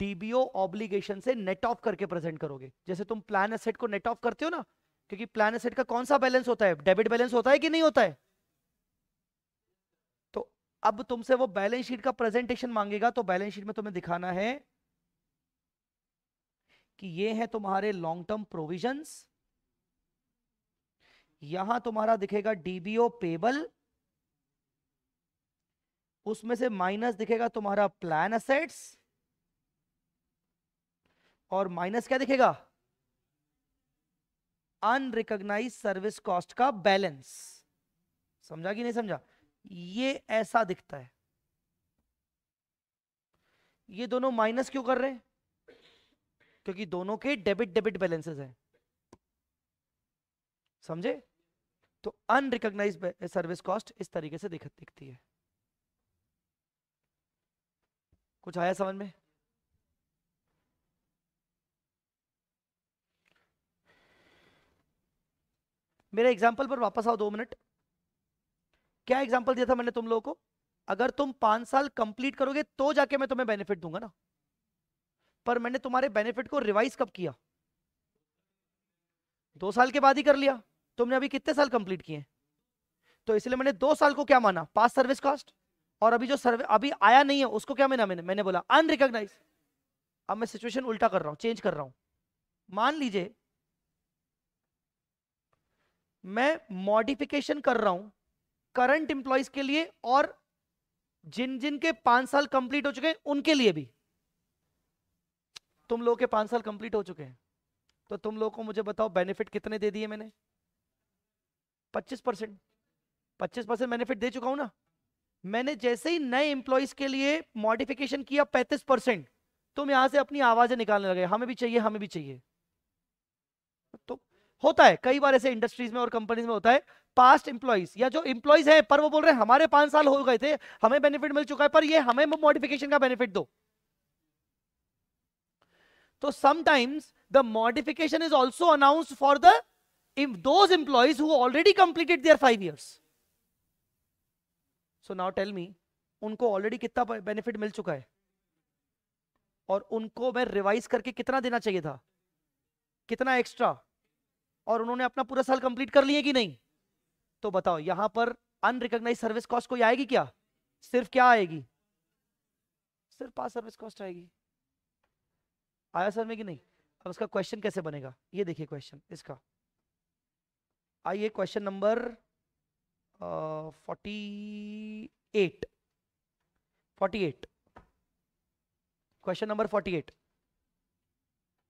डीबीओ ऑब्लिगेशन से नेट ऑफ करके प्रेजेंट करोगे जैसे तुम प्लान एसेट को नेट ऑफ करते हो ना क्योंकि प्लान एसेट का कौन सा बैलेंस होता है डेबिट बैलेंस होता है कि नहीं होता है तो अब तुमसे वो बैलेंस शीट का प्रेजेंटेशन मांगेगा तो बैलेंस शीट में तुम्हें दिखाना है कि ये है तुम्हारे लॉन्ग टर्म प्रोविजन यहां तुम्हारा दिखेगा डीबीओ पेबल उसमें से माइनस दिखेगा तुम्हारा प्लान असेट्स और माइनस क्या दिखेगा अनरिकग्नाइज सर्विस कॉस्ट का बैलेंस समझा कि नहीं समझा ये ऐसा दिखता है ये दोनों माइनस क्यों कर रहे हैं क्योंकि दोनों के डेबिट डेबिट बैलेंसेस हैं समझे तो अनरिकग्नाइज सर्विस कॉस्ट इस तरीके से दिखती है कुछ आया समझ में मेरे एग्जाम्पल पर वापस आओ दो मिनट क्या एग्जाम्पल दिया था मैंने तुम लोगों को अगर तुम पांच साल कंप्लीट करोगे तो जाके मैं तुम्हें बेनिफिट दूंगा ना पर मैंने तुम्हारे बेनिफिट को रिवाइज कब किया दो साल के बाद ही कर लिया तुमने अभी कितने साल कंप्लीट किए तो इसलिए मैंने दो साल को क्या माना पास सर्विस कॉस्ट और अभी जो सर्वे अभी आया नहीं है उसको क्या मैंने मैंने मैंने बोला अनरिकोगनाइज अब मैं सिचुएशन उल्टा कर रहा हूं चेंज कर रहा हूं मान लीजिए मैं मॉडिफिकेशन कर रहा हूं करंट इंप्लॉइज के लिए और जिन जिन के पांच साल कंप्लीट हो चुके हैं उनके लिए भी तुम लोगों के पांच साल कंप्लीट हो चुके हैं तो तुम लोगों को मुझे बताओ बेनिफिट कितने दे दिए मैंने पच्चीस परसेंट पच्चीस परसेंट बेनिफिट दे चुका हूं ना मैंने जैसे ही नए इंप्लॉइज के लिए मॉडिफिकेशन किया पैंतीस परसेंट तुम यहां से अपनी आवाजें निकालने लगे हमें भी चाहिए हमें भी चाहिए तो होता है कई बार ऐसे इंडस्ट्रीज में और कंपनीज में होता है पास्ट एम्प्लॉयज या जो इंप्लॉइज हैं पर वो बोल रहे हैं हमारे पांच साल हो गए थे हमें बेनिफिट मिल चुका है पर ये हमें मॉडिफिकेशन का बेनिफिट दो तो sometimes the modification is also announce for the those employees who already completed their five years so now tell me उनको ऑलरेडी कितना बेनिफिट मिल चुका है और उनको मैं रिवाइज करके कितना देना चाहिए था कितना एक्स्ट्रा और उन्होंने अपना पूरा साल कंप्लीट कर लिया कि नहीं तो बताओ यहां पर अनरिकग्नाइज सर्विस कॉस्ट कोई आएगी क्या सिर्फ क्या आएगी सिर्फ पास सर्विस कॉस्ट आएगी आया सर में कि नहीं अब इसका क्वेश्चन कैसे बनेगा ये देखिए क्वेश्चन इसका आइए question number forty eight forty eight question number forty eight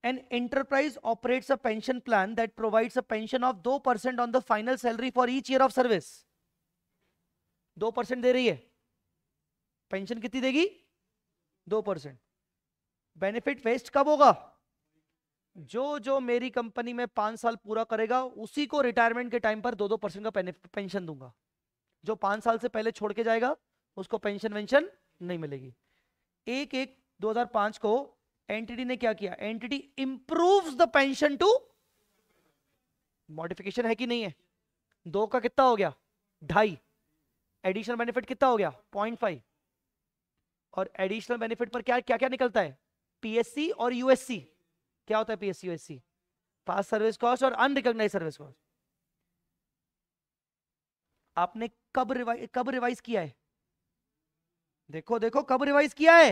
an enterprise operates a pension plan that provides a pension of 2% on the final salary for each year of service 2% दे रही है pension कितनी देगी 2% benefit waste कब होगा जो जो मेरी कंपनी में पांच साल पूरा करेगा उसी को रिटायरमेंट के टाइम पर दो दो परसेंट का पेंशन दूंगा जो पांच साल से पहले छोड़ के जाएगा उसको पेंशन वेंशन नहीं मिलेगी एक एक 2005 को एंटिटी ने क्या किया entity improves the pension to modification है कि नहीं है दो का कितना हो गया ढाई एडिशनल बेनिफिट कितना हो गया पॉइंट फाइव और एडिशनल बेनिफिट पर क्या क्या क्या निकलता है पीएससी और यूएससी क्या होता है PSC C past service cost और अनरिकॉग्नाइज सर्विस कॉस्ट आपने कब रिवाइज कब रिवाइज किया है देखो देखो कब रिवाइज किया है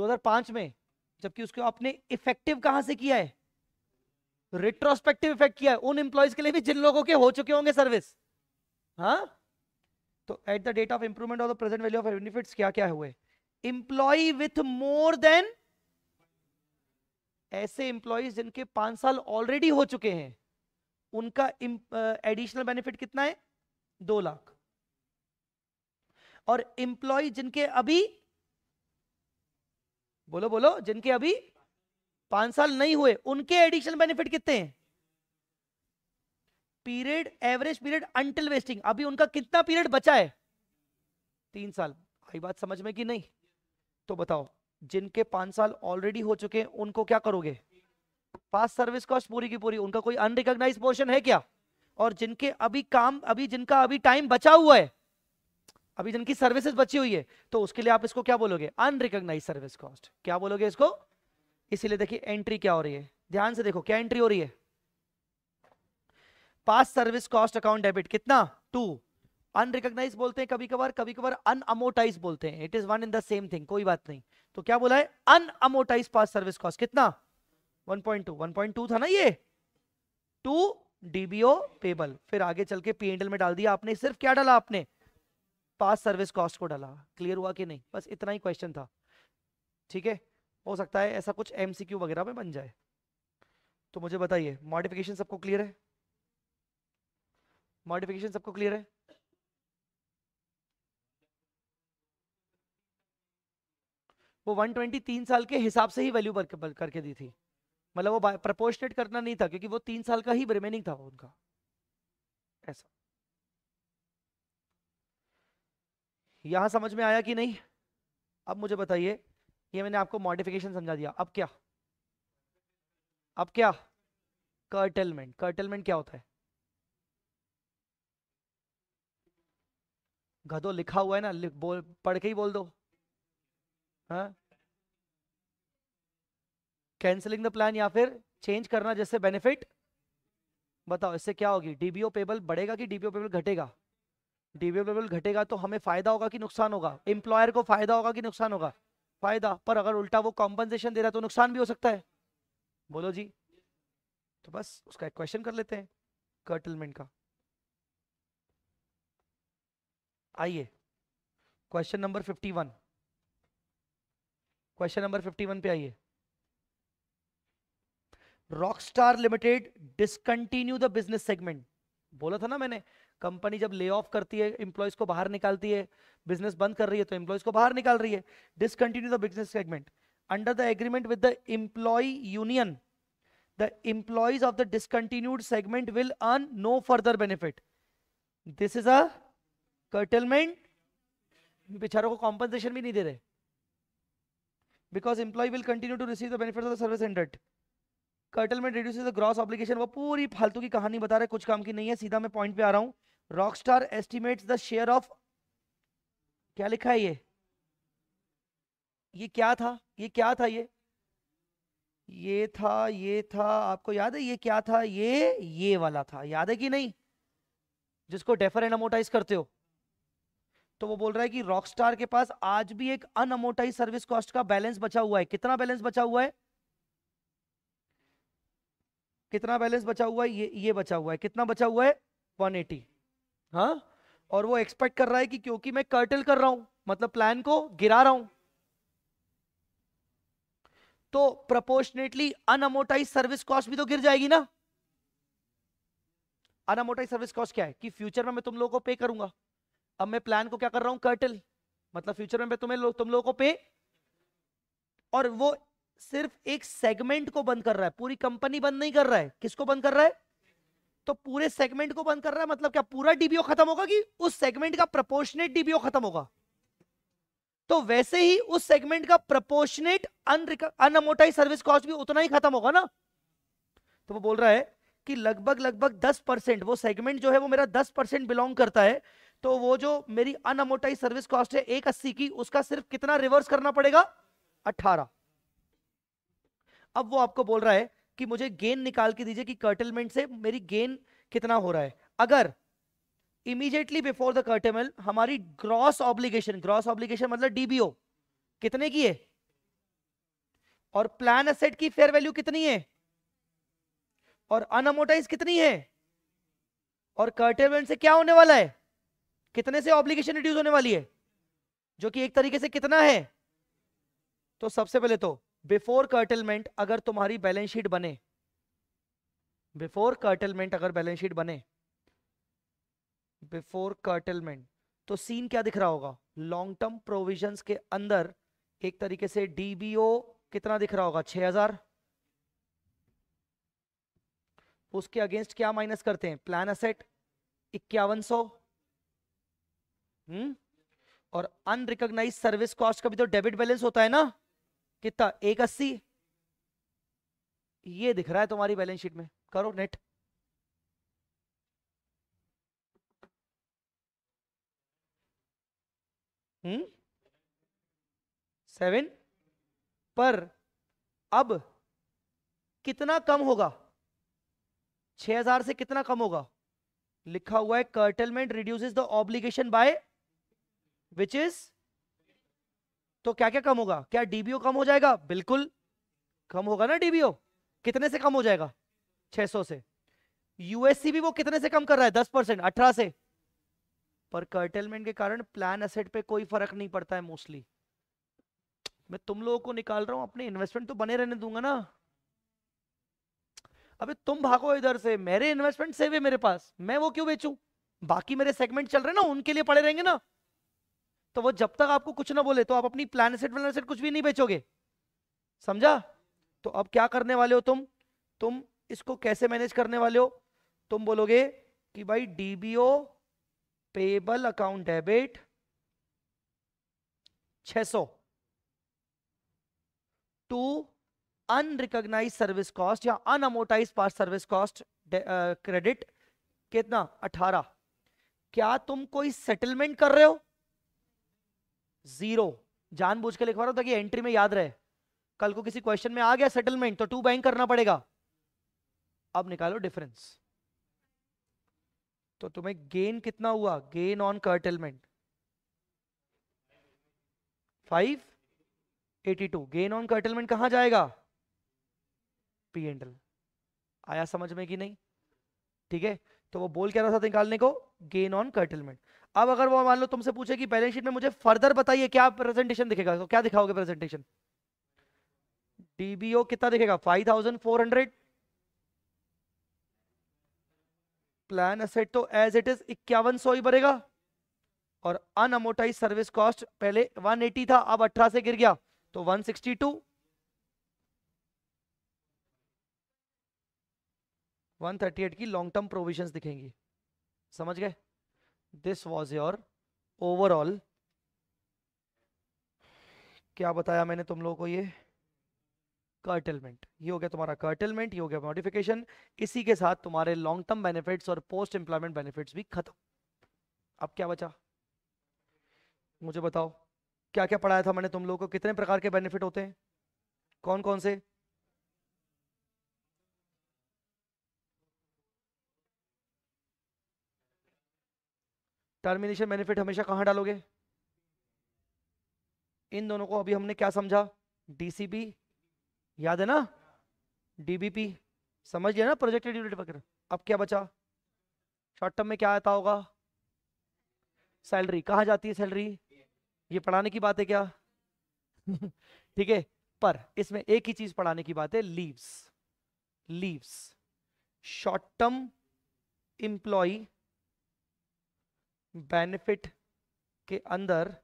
2005 में जबकि उसको आपने इफेक्टिव कहां से किया है रिट्रोस्पेक्टिव इफेक्ट किया है उन एम्प्लॉयज के लिए भी जिन लोगों के हो चुके होंगे सर्विस हाँ तो at the date of improvement of the present value of benefits क्या क्या हुए एम्प्लॉय विथ मोर देन ऐसे इंप्लॉयज जिनके पांच साल ऑलरेडी हो चुके हैं उनका एडिशनल बेनिफिट कितना है दो लाख और इंप्लॉय जिनके अभी बोलो बोलो जिनके अभी पांच साल नहीं हुए उनके एडिशनल बेनिफिट कितने हैं period average period until vesting अभी उनका कितना पीरियड बचा है तीन साल आई बात समझ में कि नहीं तो बताओ जिनके पांच साल ऑलरेडी हो चुके हैं उनको क्या करोगे पास सर्विस कॉस्ट पूरी की पूरी उनका कोई अनरिकॉग्नाइज पोर्शन है क्या और जिनके अभी काम अभी जिनका अभी टाइम बचा हुआ है अभी जिनकी सर्विसेज बची हुई है तो उसके लिए आप इसको क्या बोलोगे अनरिकॉग्नाइज सर्विस कॉस्ट क्या बोलोगे इसको इसीलिए देखिए एंट्री क्या हो रही है ध्यान से देखो क्या एंट्री हो रही है past service cost account debit कितना टू अनरिकोगनाइज बोलते हैं कभी कभार कभी कभार अनअमोटाइज बोलते हैं it is one in the same thing कोई बात नहीं तो क्या बोला है अनअमोटाइज पास सर्विस कॉस्ट कितना 1.2 1.2 था ना ये टू डीबीओ पेबल फिर आगे चल के पीएनएल में डाल दिया आपने सिर्फ क्या डाला आपने पास सर्विस कॉस्ट को डाला क्लियर हुआ कि नहीं बस इतना ही क्वेश्चन था ठीक है हो सकता है ऐसा कुछ एमसीक्यू वगैरह में बन जाए तो मुझे बताइए मॉडिफिकेशन सबको क्लियर है मॉडिफिकेशन सबको क्लियर है वो 123 साल के हिसाब से ही वैल्यू करके दी थी मतलब वो प्रपोर्शनेट करना नहीं था क्योंकि वो तीन साल का ही रिमेनिंग था उनका ऐसा यहां समझ में आया कि नहीं अब मुझे बताइए ये मैंने आपको मॉडिफिकेशन समझा दिया अब क्या अब क्या कर्टेलमेंट कर्टेलमेंट क्या होता है गधो लिखा हुआ है ना बोल पढ़ के ही बोल दो कैंसलिंग द प्लान या फिर चेंज करना जैसे बेनिफिट बताओ इससे क्या होगी डीबीओ पेबल बढ़ेगा कि डीबीओ पेबल घटेगा डीबीओ पेबल घटेगा तो हमें फायदा होगा कि नुकसान होगा एम्प्लॉयर को फायदा होगा कि नुकसान होगा फायदा पर अगर उल्टा वो कॉम्पनसेशन दे रहा है तो नुकसान भी हो सकता है बोलो जी तो बस उसका एक क्वेश्चन कर लेते हैं कर्टलमेंट का आइए question number fifty one question number 51 पे आइए rockstar limited discontinue the business segment बोला था ना मैंने कंपनी जब ले ऑफ करती है इंप्लॉयज को बाहर निकालती है बिजनेस बंद कर रही है तो इंप्लॉयज को बाहर निकाल रही है discontinue the business segment under the agreement with the employee union the employees of the discontinued segment will earn no further benefit this is a curtailment बेचारों को कॉम्पनसेशन भी नहीं दे रहे because employee will continue to receive the benefits of the service ended curtailment reduce the gross obligation वो पूरी फालतू की कहानी बता रहे कुछ काम की नहीं है सीधा मैं पॉइंट पे आ रहा हूँ star estimates the share of क्या लिखा है ये ये क्या था ये क्या था ये ये था ये था आपको याद है ये क्या था ये ये वाला था याद है कि नहीं जिसको डेफर एंड अमोटाइज करते हो तो वो बोल रहा है कि रॉकस्टार के पास आज भी एक अनअमोटाइज सर्विस कॉस्ट का बैलेंस बचा हुआ है कितना बैलेंस बचा हुआ है कितना बैलेंस बचा हुआ है ये ये बचा हुआ है कितना बचा हुआ है 180 हाँ और वो एक्सपेक्ट कर रहा है कि क्योंकि मैं कर्टल कर रहा हूं मतलब प्लान को गिरा रहा हूं तो प्रपोर्शनेटली अनअमोटाइज सर्विस कॉस्ट भी तो गिर जाएगी ना अनअमोटाइज सर्विस कॉस्ट क्या है कि फ्यूचर में मैं तुम लोगों को पे करूंगा अब मैं प्लान को क्या कर रहा हूं कर्टल मतलब फ्यूचर में तुम्हें लो, तुम लोगों को पे और वो सिर्फ एक सेगमेंट को बंद कर रहा है पूरी कंपनी बंद नहीं कर रहा है किसको बंद कर रहा है तो पूरे सेगमेंट को बंद कर रहा है मतलब क्या पूरा डीबीओ खत्म होगा कि उस सेगमेंट का प्रपोर्शनेट डीबीओ खत्म होगा तो वैसे ही उस सेगमेंट का प्रपोर्शनेट अनअमोटाइज सर्विस कॉस्ट भी उतना ही खत्म होगा ना तो वो बोल रहा है कि लगभग लगभग दस परसेंट वो सेगमेंट जो है वो मेरा दस परसेंट बिलोंग करता है तो वो जो मेरी अनमोटाइज सर्विस कॉस्ट है एक अस्सी की उसका सिर्फ कितना रिवर्स करना पड़ेगा अठारह अब वो आपको बोल रहा है कि मुझे गेन निकाल के दीजिए कि कर्टलमेंट से मेरी गेन कितना हो रहा है अगर इमीडिएटली बिफोर द कर्टेमल हमारी ग्रॉस ऑब्लिगेशन ग्रॉस ऑब्लिगेशन मतलब डीबीओ कितने की है और प्लान असेट की फेयर वैल्यू कितनी है और अनोटाइज कितनी है और कर्टेमेंट से क्या होने वाला है कितने से ऑब्लिगेशन रिड्यूस होने वाली है जो कि एक तरीके से कितना है तो सबसे पहले तो बिफोर कर्टलमेंट अगर तुम्हारी बैलेंस शीट बने बिफोर कर्टलमेंट अगर बैलेंस शीट बने बिफोर कर्टलमेंट तो सीन क्या दिख रहा होगा लॉन्ग टर्म प्रोविजंस के अंदर एक तरीके से डीबीओ कितना दिख रहा होगा 6000 उसके अगेंस्ट क्या माइनस करते हैं प्लान असेट इक्यावन सौ हम्म और अनरिकॉग्नाइज सर्विस कॉस्ट का भी तो डेबिट बैलेंस होता है ना कितना एक अस्सी ये दिख रहा है तुम्हारी बैलेंस शीट में करो नेट हम्म सेवन पर अब कितना कम होगा छह हजार से कितना कम होगा लिखा हुआ है curtailment reduces the obligation by which is तो क्या क्या कम होगा क्या डीबीओ कम हो जाएगा बिल्कुल कम होगा ना डीबीओ कितने से कम हो जाएगा 600 से यूएससी भी वो कितने से कम कर रहा है 10 परसेंट अठारह से पर कर्टेलमेंट के कारण प्लान असेट पे कोई फर्क नहीं पड़ता है मोस्टली मैं तुम लोगों को निकाल रहा हूं अपने इन्वेस्टमेंट तो बने रहने दूंगा ना अबे तुम भागो इधर से मेरे इन्वेस्टमेंट सेव है मेरे पास मैं वो क्यों बेचूं बाकी मेरे सेगमेंट चल रहे ना उनके लिए पड़े रहेंगे ना तो वो जब तक आपको कुछ ना बोले तो आप अपनी प्लान सेट प्लान सेट कुछ भी नहीं बेचोगे समझा तो अब क्या करने वाले हो तुम तुम इसको कैसे मैनेज करने वाले हो तुम बोलोगे कि भाई DBO payable account debit 600 to unrecognised service cost या unamortised part service cost credit कितना 18 क्या तुम कोई सेटलमेंट कर रहे हो जीरो जानबूझ के लिखवा रहा हूं ताकि एंट्री में याद रहे कल को किसी क्वेश्चन में आ गया सेटलमेंट तो टू बैंक करना पड़ेगा अब निकालो डिफरेंस तो तुम्हें गेन कितना हुआ gain on curtailment five eighty two gain on curtailment कहां जाएगा पी एंडल आया समझ में कि नहीं ठीक है तो वो बोल क्या रहा था निकालने को गेन ऑन कर्टेलमेंट अब अगर वो मान लो तुमसे पूछे कि बैलेंस शीट में मुझे फर्दर बताइए क्या प्रेजेंटेशन दिखेगा तो क्या दिखाओगे प्रेजेंटेशन डीबीओ कितना दिखेगा five thousand four hundred plan asset तो एज इट इज इक्यावन सौ ही बढ़ेगा और अनअमोटाइज सर्विस कॉस्ट पहले 180 था अब 18 से गिर गया तो 162 एट की लॉन्ग टर्म प्रोविजंस दिखेंगी समझ गए दिस वॉज योर ओवरऑल क्या बताया मैंने तुम लोगों को ये कर्टलमेंट ये हो गया तुम्हारा कर्टलमेंट ये हो गया मॉडिफिकेशन इसी के साथ तुम्हारे लॉन्ग टर्म बेनिफिट्स और पोस्ट एम्प्लॉयमेंट बेनिफिट्स भी खत्म अब क्या बचा मुझे बताओ क्या क्या पढ़ाया था मैंने तुम लोगों को कितने प्रकार के बेनिफिट होते हैं कौन कौन से टर्मिनेशन बेनिफिट हमेशा कहाँ डालोगे इन दोनों को अभी हमने क्या समझा डीसीपी याद है ना डीबीपी समझ गया ना प्रोजेक्टेड यूनिट वगैरह अब क्या बचा शॉर्ट टर्म में क्या आता होगा सैलरी कहाँ जाती है सैलरी ये पढ़ाने की बात है क्या ठीक है पर इसमें एक ही चीज पढ़ाने की बात है leaves leaves short term employee benefit के अंदर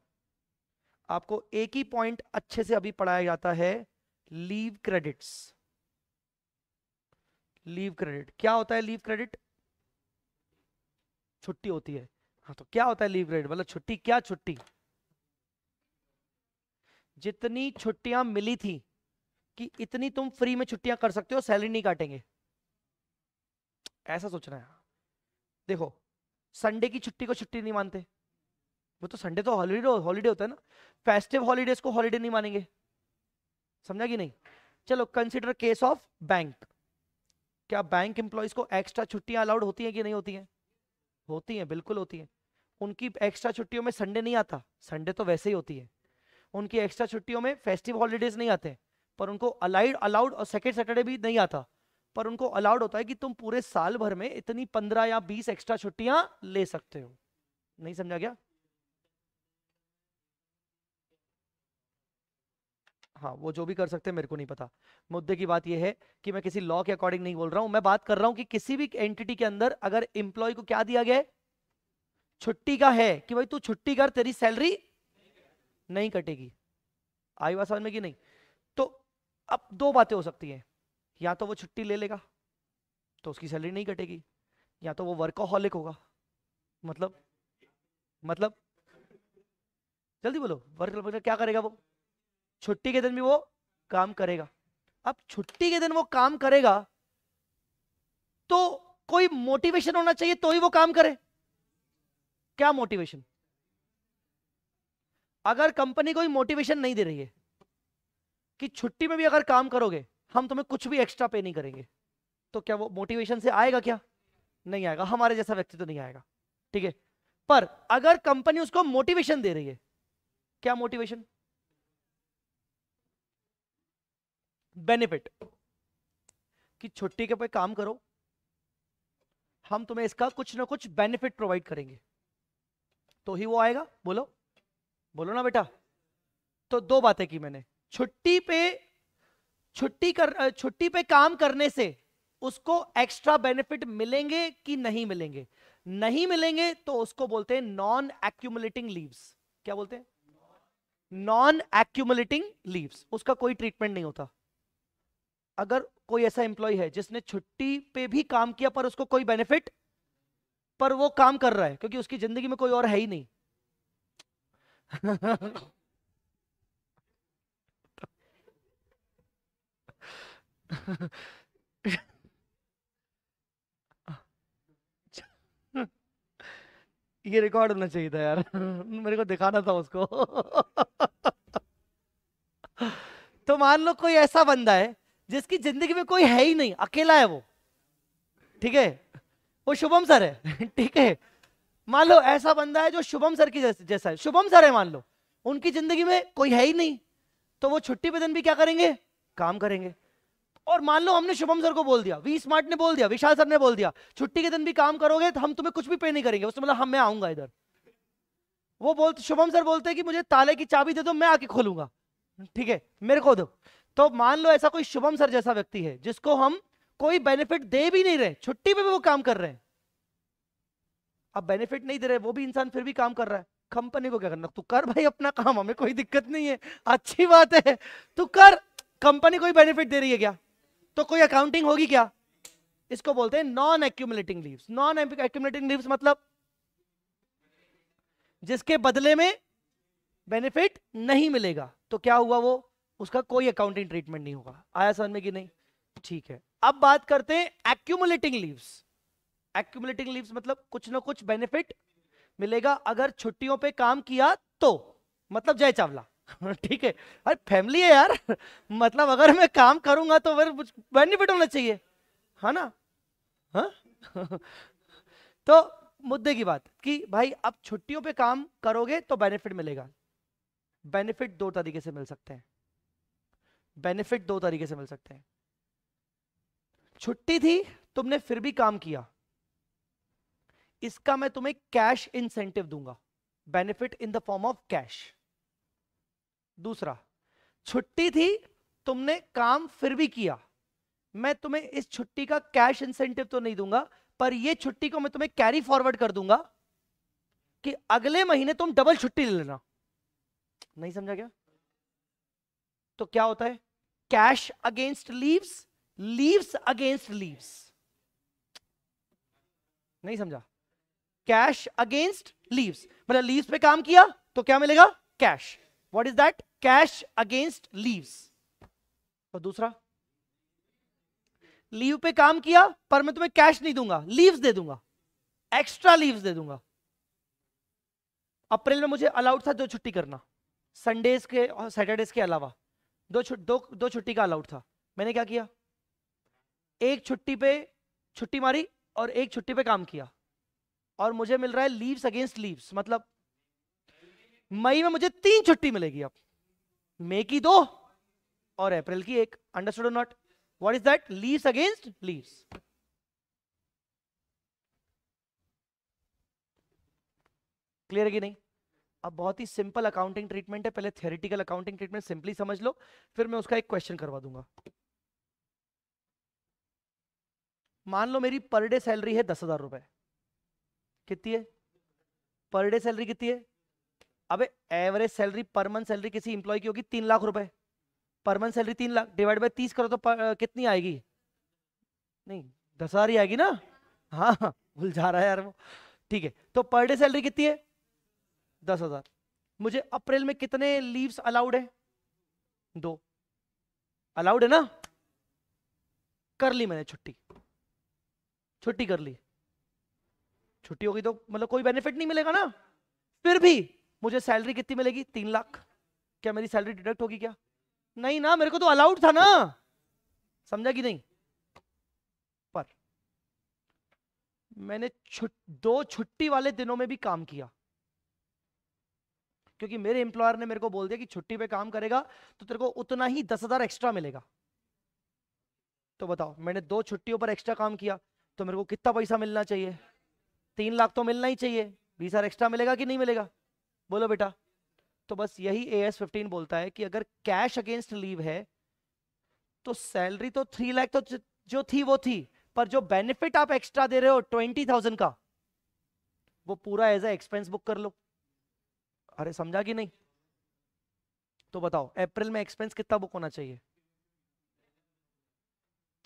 आपको एक ही पॉइंट अच्छे से अभी पढ़ाया जाता है लीव क्रेडिट्स लीव क्रेडिट क्या होता है लीव क्रेडिट छुट्टी होती है हाँ तो क्या होता है लीव क्रेडिट मतलब छुट्टी क्या छुट्टी जितनी छुट्टियां मिली थी कि इतनी तुम फ्री में छुट्टियां कर सकते हो सैलरी नहीं काटेंगे ऐसा सोचना है देखो संडे की छुट्टी को छुट्टी नहीं मानते वो तो संडे तो हॉलीडे हॉलीडे होता है ना फेस्टिव हॉलीडेज को हॉलीडे नहीं मानेंगे समझा कि नहीं चलो कंसिडर केस ऑफ बैंक क्या बैंक एम्प्लॉयज को एक्स्ट्रा छुट्टियां अलाउड होती हैं कि नहीं होती हैं होती हैं बिल्कुल होती हैं उनकी एक्स्ट्रा छुट्टियों में संडे नहीं आता संडे तो वैसे ही होती है उनकी एक्स्ट्रा छुट्टियों में फेस्टिव हॉलीडेज नहीं आते पर उनको अलाइड अलाउड और सेकेंड सैटरडे भी नहीं आता पर उनको अलाउड होता है कि तुम पूरे साल भर में इतनी पंद्रह या बीस एक्स्ट्रा छुट्टियां ले सकते हो नहीं समझा गया हाँ वो जो भी कर सकते हैं मेरे को नहीं पता मुद्दे की बात यह है कि मैं किसी लॉ के अकॉर्डिंग नहीं बोल रहा हूं मैं बात कर रहा हूं कि किसी भी एंटिटी के अंदर अगर इंप्लॉय को क्या दिया गया छुट्टी का है कि भाई तू छुट्टी कर तेरी सैलरी नहीं कटेगी आई बात समझ में कि नहीं तो अब दो बातें हो सकती हैं या तो वो छुट्टी ले लेगा तो उसकी सैलरी नहीं कटेगी या तो वो वर्कोहॉलिक होगा मतलब मतलब जल्दी बोलो वर्क क्या करेगा वो छुट्टी के दिन भी वो काम करेगा अब छुट्टी के दिन वो काम करेगा तो कोई मोटिवेशन होना चाहिए तो ही वो काम करे क्या मोटिवेशन अगर कंपनी कोई मोटिवेशन नहीं दे रही है कि छुट्टी में भी अगर काम करोगे हम तुम्हें कुछ भी एक्स्ट्रा पे नहीं करेंगे तो क्या वो मोटिवेशन से आएगा क्या नहीं आएगा हमारे जैसा व्यक्ति तो नहीं आएगा ठीक है पर अगर कंपनी उसको मोटिवेशन दे रही है क्या मोटिवेशन बेनिफिट कि छुट्टी के पे काम करो हम तुम्हें इसका कुछ ना कुछ बेनिफिट प्रोवाइड करेंगे तो ही वो आएगा बोलो बोलो ना बेटा तो दो बातें की मैंने छुट्टी पे छुट्टी कर छुट्टी पे काम करने से उसको एक्स्ट्रा बेनिफिट मिलेंगे कि नहीं मिलेंगे नहीं मिलेंगे तो उसको बोलते हैं नॉन एक्यूमुलेटिंग लीव्स क्या बोलते हैं नॉन एक्यूमुलेटिंग लीव्स उसका कोई ट्रीटमेंट नहीं होता अगर कोई ऐसा एम्प्लॉय है जिसने छुट्टी पे भी काम किया पर उसको कोई बेनिफिट पर वो काम कर रहा है क्योंकि उसकी जिंदगी में कोई और है ही नहीं ये रिकॉर्ड होना चाहिए था यार मेरे को दिखाना था उसको तो मान लो कोई ऐसा बंदा है जिसकी जिंदगी में कोई है ही नहीं अकेला है वो ठीक है वो शुभम सर है ठीक है मान लो ऐसा बंदा है जो शुभम सर की जैसा है शुभम सर है मान लो उनकी जिंदगी में कोई है ही नहीं तो वो छुट्टी पे दिन भी क्या करेंगे काम करेंगे और मान लो हमने शुभम सर को बोल दिया वी स्मार्ट ने बोल दिया विशाल सर ने बोल दिया छुट्टी के दिन भी काम करोगे तो हम तुम्हें कुछ भी पे नहीं करेंगे उसमें मतलब हम हाँ, मैं आऊंगा इधर वो बोलते शुभम सर बोलते कि मुझे ताले की चाबी दे दो मैं आके खोलूंगा ठीक है मेरे को दो तो मान लो ऐसा कोई शुभम सर जैसा व्यक्ति है जिसको हम कोई बेनिफिट दे भी नहीं रहे छुट्टी पे भी वो काम कर रहे हैं अब बेनिफिट नहीं दे रहे वो भी इंसान फिर भी काम कर रहा है कंपनी को क्या करना तू कर भाई अपना काम हमें कोई दिक्कत नहीं है अच्छी बात है तू कर कंपनी कोई बेनिफिट दे रही है क्या तो कोई अकाउंटिंग होगी क्या इसको बोलते हैं non accumulating leave non accumulating leave मतलब जिसके बदले में बेनिफिट नहीं मिलेगा तो क्या हुआ वो उसका कोई अकाउंटिंग ट्रीटमेंट नहीं होगा आया समझ में कि नहीं ठीक है अब बात करते हैं एक्यूमलेटिंग लीव्स एक्यूमलेटिंग लीव्स मतलब कुछ ना कुछ बेनिफिट मिलेगा अगर छुट्टियों पे काम किया तो मतलब जय चावला ठीक है अरे फैमिली है यार मतलब अगर मैं काम करूंगा तो फिर बेनिफिट होना चाहिए है हाँ ना हाँ? तो मुद्दे की बात कि भाई आप छुट्टियों पे काम करोगे तो बेनिफिट मिलेगा बेनिफिट दो तरीके से मिल सकते हैं बेनिफिट दो तरीके से मिल सकते हैं छुट्टी थी तुमने फिर भी काम किया इसका मैं तुम्हें कैश इंसेंटिव दूंगा benefit in the form of cash दूसरा छुट्टी थी तुमने काम फिर भी किया मैं तुम्हें इस छुट्टी का कैश इंसेंटिव तो नहीं दूंगा पर यह छुट्टी को मैं तुम्हें कैरी फॉरवर्ड कर दूंगा कि अगले महीने तुम डबल छुट्टी ले लेना नहीं समझा क्या तो क्या होता है cash against leaves leaves against leaves नहीं समझा कैश अगेंस्ट लीव्स मतलब लीव्स पे काम किया तो क्या मिलेगा cash what is that cash against leaves और दूसरा लीव पे काम किया पर मैं तुम्हें कैश नहीं दूंगा लीव्स दे दूंगा एक्स्ट्रा लीव्स दे दूंगा अप्रैल में मुझे अलाउड था दो छुट्टी करना संडेज के और सैटरडेज के अलावा दो छु, दो दो छुट्टी का अलाउड था मैंने क्या किया एक छुट्टी पे छुट्टी मारी और एक छुट्टी पे काम किया और मुझे मिल रहा है लीव्स अगेंस्ट लीव्स मतलब मई में मुझे तीन छुट्टी मिलेगी अब मई की दो और अप्रैल की एक understood not what is that leaves against leaves clear है कि नहीं अब बहुत ही सिंपल अकाउंटिंग ट्रीटमेंट है पहले थियोरिटिकल अकाउंटिंग ट्रीटमेंट सिंपली समझ लो फिर मैं उसका एक क्वेश्चन करवा दूंगा मान लो मेरी पर डे सैलरी है दस हजार रुपए कितनी है पर डे सैलरी कितनी है अबे average salary per month salary किसी इंप्लॉय की होगी तीन लाख रुपए पर मंथ सैलरी तीन लाख डिवाइड बाई तीस करो तो पर, आ, कितनी आएगी नहीं दस हजार ही आएगी ना हाँ, हाँ भूल जा रहा है यार वो ठीक है तो पर डे सैलरी कितनी है दस हजार मुझे अप्रैल में कितने लीव्स अलाउड है दो अलाउड है ना कर ली मैंने छुट्टी छुट्टी कर ली छुट्टी होगी तो मतलब कोई बेनिफिट नहीं मिलेगा ना फिर भी मुझे सैलरी कितनी मिलेगी तीन लाख क्या मेरी सैलरी डिडक्ट होगी क्या नहीं ना मेरे को तो अलाउड था ना समझा कि नहीं पर मैंने छुट, दो छुट्टी वाले दिनों में भी काम किया क्योंकि मेरे एम्प्लॉयर ने मेरे को बोल दिया कि छुट्टी पे काम करेगा तो तेरे को उतना ही दस हजार एक्स्ट्रा मिलेगा तो बताओ मैंने दो छुट्टियों पर एक्स्ट्रा काम किया तो मेरे को कितना पैसा मिलना चाहिए तीन लाख तो मिलना ही चाहिए बीस हजार एक्स्ट्रा मिलेगा कि नहीं मिलेगा बोलो बेटा तो बस यही ए एस फिफ्टीन बोलता है कि अगर कैश अगेंस्ट लीव है तो सैलरी तो थ्री लाख तो जो थी वो थी पर जो बेनिफिट आप एक्स्ट्रा दे रहे हो ट्वेंटी थाउजेंड का वो पूरा एज ए एक्सपेंस बुक कर लो अरे समझा कि नहीं तो बताओ अप्रैल में एक्सपेंस कितना बुक होना चाहिए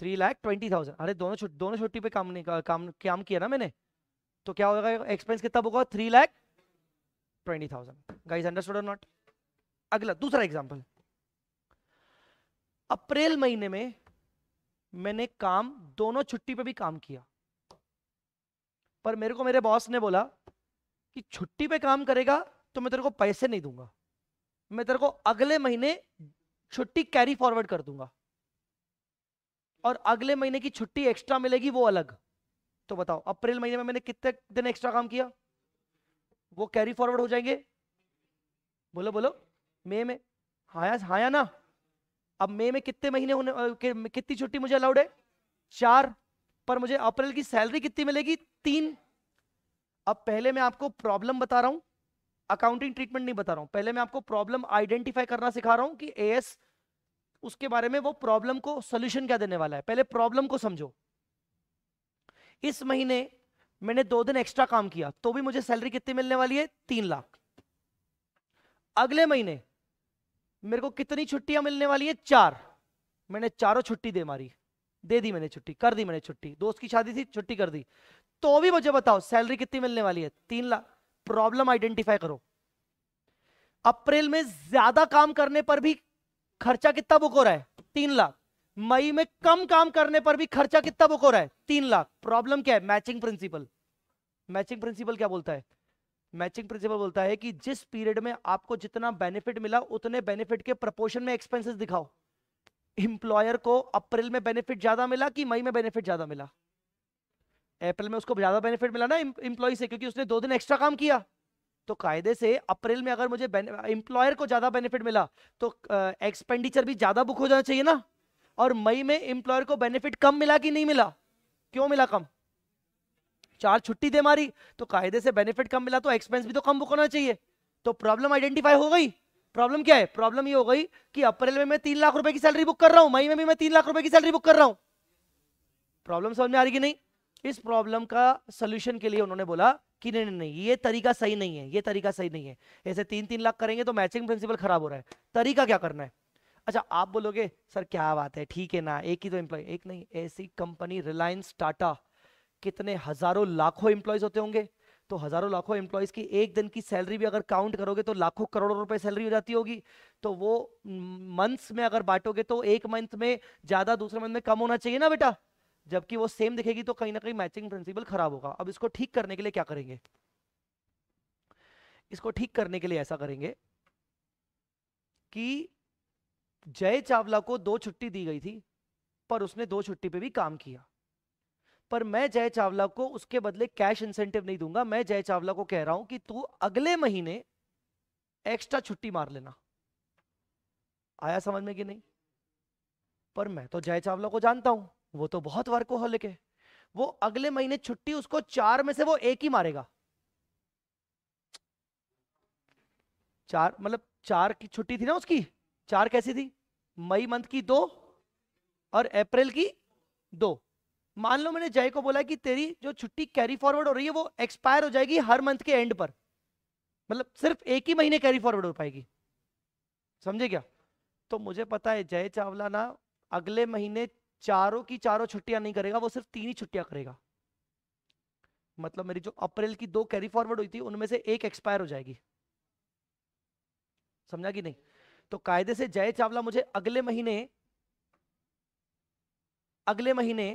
थ्री लाख ट्वेंटी थाउजेंड अरे दोनों दोनों छुट्टी पे काम नहीं काम काम किया ना मैंने तो क्या होगा एक्सपेंस कितना बुक होगा three lakh twenty thousand guys understood और नॉट अगला दूसरा एग्जाम्पल अप्रैल महीने में मैंने काम दोनों छुट्टी पे भी काम किया पर मेरे को मेरे बॉस ने बोला कि छुट्टी पे काम करेगा तो मैं तेरे को पैसे नहीं दूंगा मैं तेरे को अगले महीने छुट्टी कैरी फॉरवर्ड कर दूंगा और अगले महीने की छुट्टी एक्स्ट्रा मिलेगी वो अलग तो बताओ अप्रैल महीने में मैंने कितने दिन एक्स्ट्रा काम किया वो कैरी फॉरवर्ड हो जाएंगे बोलो बोलो मे में हाया हाँ हाया ना अब मे में कितने महीने होने कितनी छुट्टी मुझे अलाउड है चार पर मुझे अप्रैल की सैलरी कितनी मिलेगी तीन अब पहले मैं आपको प्रॉब्लम बता रहा हूं अकाउंटिंग ट्रीटमेंट नहीं बता रहा हूं पहले मैं आपको प्रॉब्लम आइडेंटिफाई करना सिखा रहा हूं कि एएस उसके बारे में वो प्रॉब्लम को सोल्यूशन क्या देने वाला है पहले प्रॉब्लम को समझो इस महीने मैंने दो दिन एक्स्ट्रा काम किया तो भी मुझे सैलरी कितनी मिलने वाली है तीन लाख अगले महीने मेरे को कितनी छुट्टियां मिलने वाली है चार मैंने चारों छुट्टी दे मारी दे दी मैंने छुट्टी कर दी मैंने छुट्टी दोस्त की शादी थी छुट्टी कर दी तो भी मुझे बताओ सैलरी कितनी मिलने वाली है तीन लाख प्रॉब्लम आइडेंटिफाई करो अप्रैल में ज्यादा काम करने पर भी खर्चा कितना बुक हो रहा है तीन लाख मई में कम काम करने पर भी खर्चा कितना बुक हो रहा है तीन लाख प्रॉब्लम क्या है मैचिंग प्रिंसिपल मैचिंग प्रिंसिपल क्या बोलता है मैचिंग प्रिंसिपल बोलता है कि जिस पीरियड में आपको जितना बेनिफिट मिला उतने बेनिफिट के प्रपोर्शन में एक्सपेंसिस दिखाओ इंप्लॉयर को अप्रैल में बेनिफिट ज्यादा मिला कि मई में बेनिफिट ज्यादा मिला अप्रैल में उसको ज्यादा बेनिफिट मिला ना इंप्लॉय से क्योंकि उसने दो दिन एक्स्ट्रा काम किया तो कायदे से अप्रैल में अगर मुझे इंप्लॉयर को ज्यादा बेनिफिट मिला तो एक्सपेंडिचर भी ज्यादा बुक हो जाना चाहिए ना और मई में इंप्लॉयर को बेनिफिट कम मिला कि नहीं मिला क्यों मिला कम चार छुट्टी दे मारी तो कायदे से बेनिफिट कम मिला तो एक्सपेंस भी तो कम बुक होना चाहिए तो प्रॉब्लम आइडेंटिफाई हो गई प्रॉब्लम क्या है प्रॉब्लम ये हो गई कि अप्रैल में मैं तीन लाख रुपए की सैलरी बुक कर रहा हूं मई में भी मैं तीन लाख रुपए की सैलरी बुक कर रहा हूं प्रॉब्लम समझ में आ रही कि नहीं इस प्रॉब्लम का सोल्यूशन के लिए उन्होंने बोला कि नहीं नहीं नहीं ये तरीका सही नहीं है ये तरीका सही नहीं है ऐसे तीन तीन लाख करेंगे तो मैचिंग प्रिंसिपल खराब हो रहा है तरीका क्या करना है अच्छा आप बोलोगे सर क्या बात है ठीक है ना एक ही तो एम्प्लॉय एक नहीं ऐसी कंपनी रिलायंस टाटा कितने हजारों लाखों एम्प्लॉयज होते होंगे तो हजारों लाखों एम्प्लॉयज की एक दिन की सैलरी भी अगर काउंट करोगे तो लाखों करोड़ों रुपए सैलरी हो जाती होगी तो वो मंथ्स में अगर बांटोगे तो एक मंथ में ज्यादा दूसरे मंथ में कम होना चाहिए ना बेटा जबकि वो सेम दिखेगी तो कहीं ना कहीं मैचिंग प्रिंसिपल खराब होगा अब इसको ठीक करने के लिए क्या करेंगे इसको ठीक करने के लिए ऐसा करेंगे कि जय चावला को दो छुट्टी दी गई थी पर उसने दो छुट्टी पे भी काम किया पर मैं जय चावला को उसके बदले कैश इंसेंटिव नहीं दूंगा मैं जय चावला को कह रहा हूं कि तू अगले महीने एक्स्ट्रा छुट्टी मार लेना आया समझ में कि नहीं पर मैं तो जय चावला को जानता हूं वो तो बहुत हो लेके वो अगले महीने छुट्टी उसको चार में से वो एक ही मारेगा चार मतलब चार की छुट्टी थी ना उसकी चार कैसी थी मई मंथ की दो और अप्रैल की दो मान लो मैंने जय को बोला कि तेरी जो छुट्टी कैरी फॉरवर्ड हो रही है वो एक्सपायर हो जाएगी हर मंथ के एंड पर मतलब सिर्फ एक ही महीने कैरी फॉरवर्ड हो पाएगी समझे क्या तो मुझे पता है जय चावला ना अगले महीने चारों की चारों छुट्टियां नहीं करेगा वो सिर्फ तीन ही छुट्टियां करेगा मतलब मेरी जो अप्रैल की दो कैरी फॉरवर्ड हुई थी उनमें से एक एक्सपायर हो जाएगी समझा कि नहीं तो कायदे से जय चावला मुझे अगले महीने अगले महीने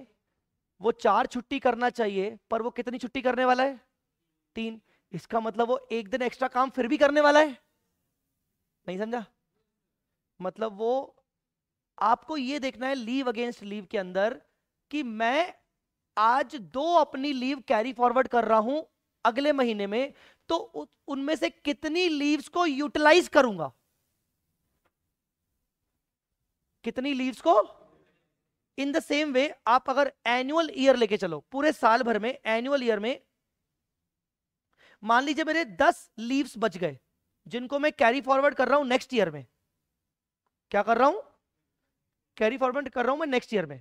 वो चार छुट्टी करना चाहिए पर वो कितनी छुट्टी करने वाला है तीन इसका मतलब वो एक दिन एक्स्ट्रा काम फिर भी करने वाला है नहीं समझा मतलब वो आपको ये देखना है लीव अगेंस्ट लीव के अंदर कि मैं आज दो अपनी लीव कैरी फॉरवर्ड कर रहा हूं अगले महीने में तो उनमें से कितनी लीव्स को यूटिलाइज करूंगा कितनी लीव्स को इन द सेम वे आप अगर एनुअल ईयर लेके चलो पूरे साल भर में एनुअल ईयर में मान लीजिए मेरे दस लीव्स बच गए जिनको मैं कैरी फॉरवर्ड कर रहा हूं नेक्स्ट ईयर में क्या कर रहा हूं कैरी फॉरवर्ड कर रहा हूं मैं नेक्स्ट ईयर में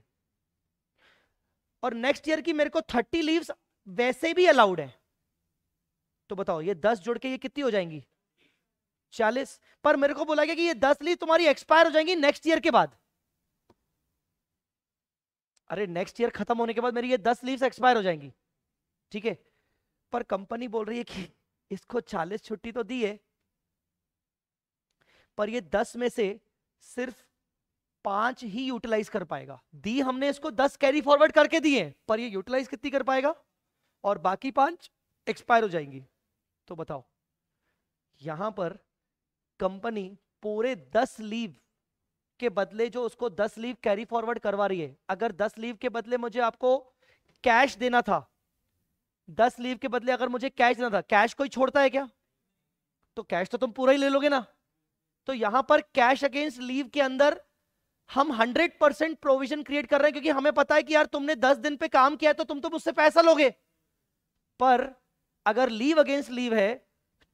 और नेक्स्ट ईयर की मेरे को थर्टी लीव्स वैसे भी अलाउड है तो बताओ ये दस जोड़ के ये कितनी हो जाएंगी चालीस पर मेरे को बोला गया कि ये दस लीज तुम्हारी एक्सपायर हो जाएंगी नेक्स्ट ईयर के बाद अरे नेक्स्ट ईयर खत्म होने के बाद मेरी ये दस लीव्स एक्सपायर हो जाएंगी ठीक है पर कंपनी बोल रही है कि इसको चालीस छुट्टी तो दी है पर ये दस में से सिर्फ पांच ही यूटिलाइज कर पाएगा दी हमने इसको दस कैरी फॉरवर्ड करके दिए पर ये यूटिलाइज कितनी कर पाएगा और बाकी पांच एक्सपायर हो जाएंगी तो बताओ यहां पर कंपनी पूरे दस लीव के बदले जो उसको दस लीव कैरी फॉरवर्ड करवा रही है अगर दस लीव के बदले मुझे आपको कैश देना था दस लीव के बदले अगर मुझे कैश देना था कैश कोई छोड़ता है क्या तो कैश तो तुम पूरा ही ले लोगे ना तो यहां पर कैश अगेंस्ट लीव के अंदर हम 100 परसेंट प्रोविजन क्रिएट कर रहे हैं क्योंकि हमें पता है कि यार तुमने 10 दिन पे काम किया है तो तुम तो मुझसे पैसा लोगे पर अगर लीव अगेंस्ट लीव है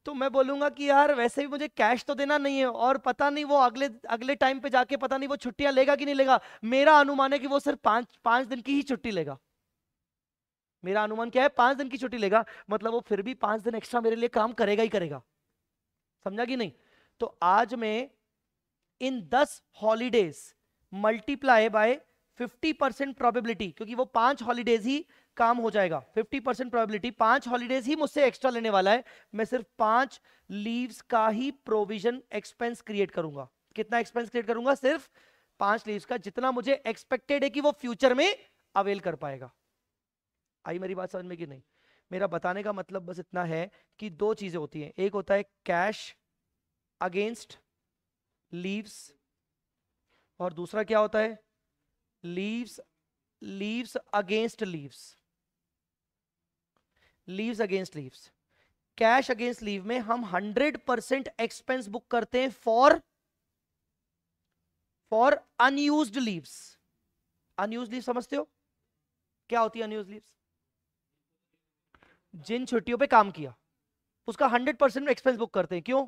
तो मैं बोलूंगा कि यार वैसे भी मुझे कैश तो देना नहीं है और पता नहीं वो अगले अगले टाइम पे जाके पता नहीं वो छुट्टियां लेगा कि नहीं लेगा मेरा अनुमान है कि वो सिर्फ पांच पांच दिन की ही छुट्टी लेगा मेरा अनुमान क्या है पांच दिन की छुट्टी लेगा मतलब वो फिर भी पांच दिन एक्स्ट्रा मेरे लिए काम करेगा ही करेगा समझा कि नहीं तो आज मैं इन दस holidays multiply by 50 percent probability क्योंकि वो पांच हॉलीडेज ही काम हो जाएगा 50 परसेंट प्रॉबिलिटी पांच हॉलीडेज ही मुझसे एक्स्ट्रा लेने वाला है मैं सिर्फ पांच लीव्स का ही प्रोविजन एक्सपेंस क्रिएट करूंगा कितना एक्सपेंस क्रिएट करूंगा सिर्फ पांच लीव्स का जितना मुझे एक्सपेक्टेड है कि वो फ्यूचर में अवेल कर पाएगा आई मेरी बात समझ में कि नहीं मेरा बताने का मतलब बस इतना है कि दो चीजें होती हैं एक होता है कैश अगेंस्ट लीव्स और दूसरा क्या होता है leaves leaves against leaves leaves against leaves cash against leave में हम 100 परसेंट एक्सपेंस बुक करते हैं for for unused leaves unused leave समझते हो क्या होती है अनयूज लीव्स जिन छुट्टियों पे काम किया उसका 100 परसेंट एक्सपेंस बुक करते हैं क्यों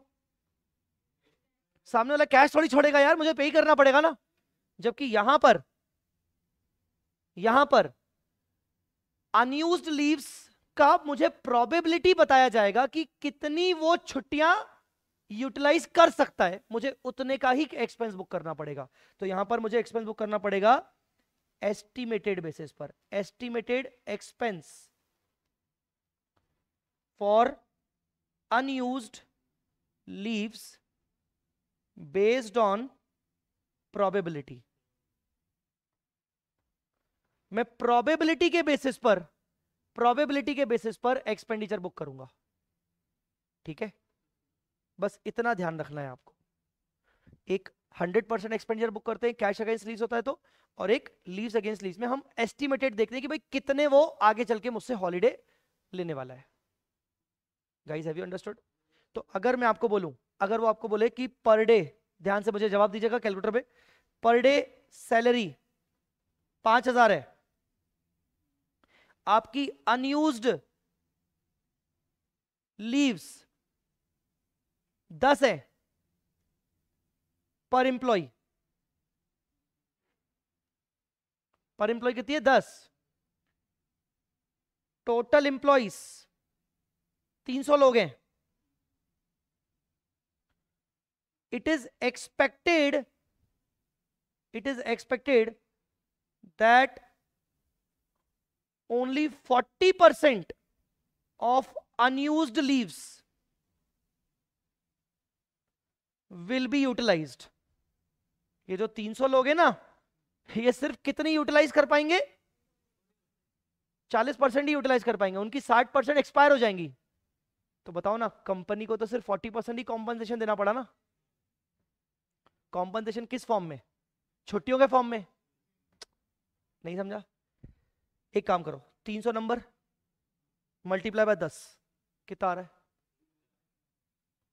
सामने वाला कैश थोड़ी छोड़ेगा यार मुझे पे ही करना पड़ेगा ना जबकि यहां पर यहां पर अनयूज लीव्स का मुझे प्रोबेबिलिटी बताया जाएगा कि कितनी वो छुट्टियां यूटिलाइज कर सकता है मुझे उतने का ही एक्सपेंस बुक करना पड़ेगा तो यहां पर मुझे एक्सपेंस बुक करना पड़ेगा एस्टिमेटेड बेसिस पर estimated expense for unused leaves based on probability मैं प्रोबेबिलिटी के बेसिस पर प्रोबेबिलिटी के बेसिस पर एक्सपेंडिचर बुक करूंगा ठीक है बस इतना ध्यान रखना है आपको एक 100 परसेंट एक्सपेंडिचर बुक करते हैं कैश अगेंस्ट लीज होता है तो और एक लीव अगेंस्ट लीज में हम एस्टिमेटेड देखते हैं कि भाई कितने वो आगे चल के मुझसे हॉलीडे लेने वाला है गाइज हैव यू अंडरस्टूड तो अगर मैं आपको बोलूं अगर वो आपको बोले कि पर डे ध्यान से मुझे जवाब दीजिएगा कैलकुलेटर पे पर डे सैलरी पांच हजार है आपकी अनयूज्ड लीव्स दस है पर एम्प्लॉय पर एम्प्लॉय कितनी है दस टोटल एम्प्लॉयज तीन सौ लोग हैं it is expected it is expected that only 40% of unused leaves will be utilized. ये जो 300 लोग हैं ना ये सिर्फ कितनी यूटिलाइज कर पाएंगे 40 परसेंट ही यूटिलाइज कर पाएंगे उनकी 60 परसेंट एक्सपायर हो जाएंगी तो बताओ ना कंपनी को तो सिर्फ 40 परसेंट ही कॉम्पनसेशन देना पड़ा ना कॉम्पनसेशन किस फॉर्म में छुट्टियों के फॉर्म में नहीं समझा एक काम करो 300 नंबर मल्टीप्लाई बाय दस कितना आ रहा है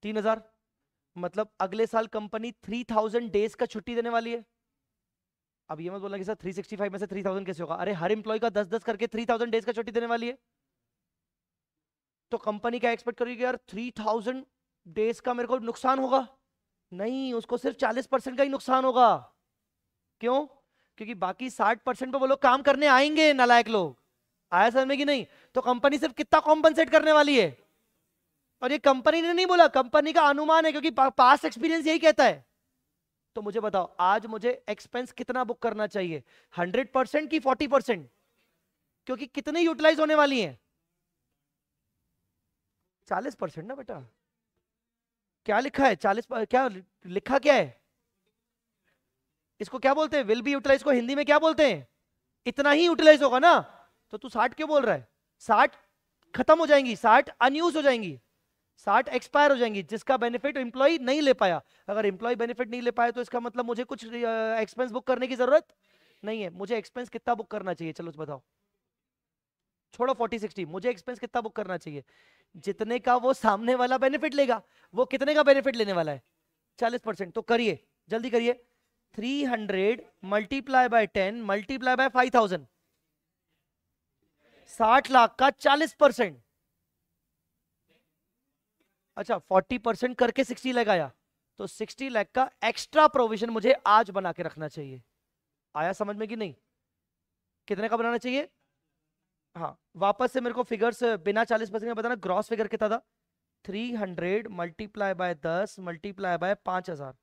तीन हजार मतलब अगले साल कंपनी 3000 डेज का छुट्टी देने वाली है अब ये मत बोलना कि सर 365 में से 3000 कैसे होगा अरे हर इंप्लॉय का 10 10 करके 3000 डेज का छुट्टी देने वाली है तो कंपनी क्या एक्सपेक्ट करेगी यार 3000 डेज का मेरे को नुकसान होगा नहीं उसको सिर्फ 40 परसेंट का ही नुकसान होगा क्यों क्योंकि बाकी साठ परसेंट पर वो लोग काम करने आएंगे नालायक लोग आया समझ में कि नहीं तो कंपनी सिर्फ कितना कॉम्पनसेट करने वाली है और ये कंपनी ने नहीं बोला कंपनी का अनुमान है क्योंकि पास एक्सपीरियंस यही कहता है तो मुझे बताओ आज मुझे एक्सपेंस कितना बुक करना चाहिए हंड्रेड परसेंट की फोर्टी परसेंट क्योंकि कितनी यूटिलाइज होने वाली है चालीस परसेंट ना बेटा क्या लिखा है चालीस क्या लिखा क्या है इसको क्या बोलते हैं विल बी यूटिलाइज को हिंदी में क्या बोलते हैं इतना ही यूटिलाइज होगा ना तो तू साठ क्यों बोल रहा है साठ खत्म हो जाएंगी साठ अनयूज हो जाएंगी साठ एक्सपायर हो जाएंगी जिसका बेनिफिट इंप्लॉय नहीं ले पाया अगर इंप्लॉय बेनिफिट नहीं ले पाया तो इसका मतलब मुझे कुछ एक्सपेंस बुक करने की जरूरत नहीं है मुझे एक्सपेंस कितना बुक करना चाहिए चलो बताओ छोड़ो फोर्टी सिक्सटी मुझे एक्सपेंस कितना बुक करना चाहिए जितने का वो सामने वाला बेनिफिट लेगा वो कितने का बेनिफिट लेने वाला है चालीस परसेंट तो करिए जल्दी करिए three hundred multiply by ten multiply by five thousand साठ लाख का चालीस परसेंट अच्छा फोर्टी परसेंट करके सिक्सटी लैख आया तो सिक्सटी लैख का एक्स्ट्रा प्रोविजन मुझे आज बना के रखना चाहिए आया समझ में कि नहीं कितने का बनाना चाहिए हाँ वापस से मेरे को फिगर्स बिना चालीस परसेंट बताना ग्रॉस फिगर कितना था थ्री हंड्रेड मल्टीप्लाई बाय दस मल्टीप्लाई बाय पांच हजार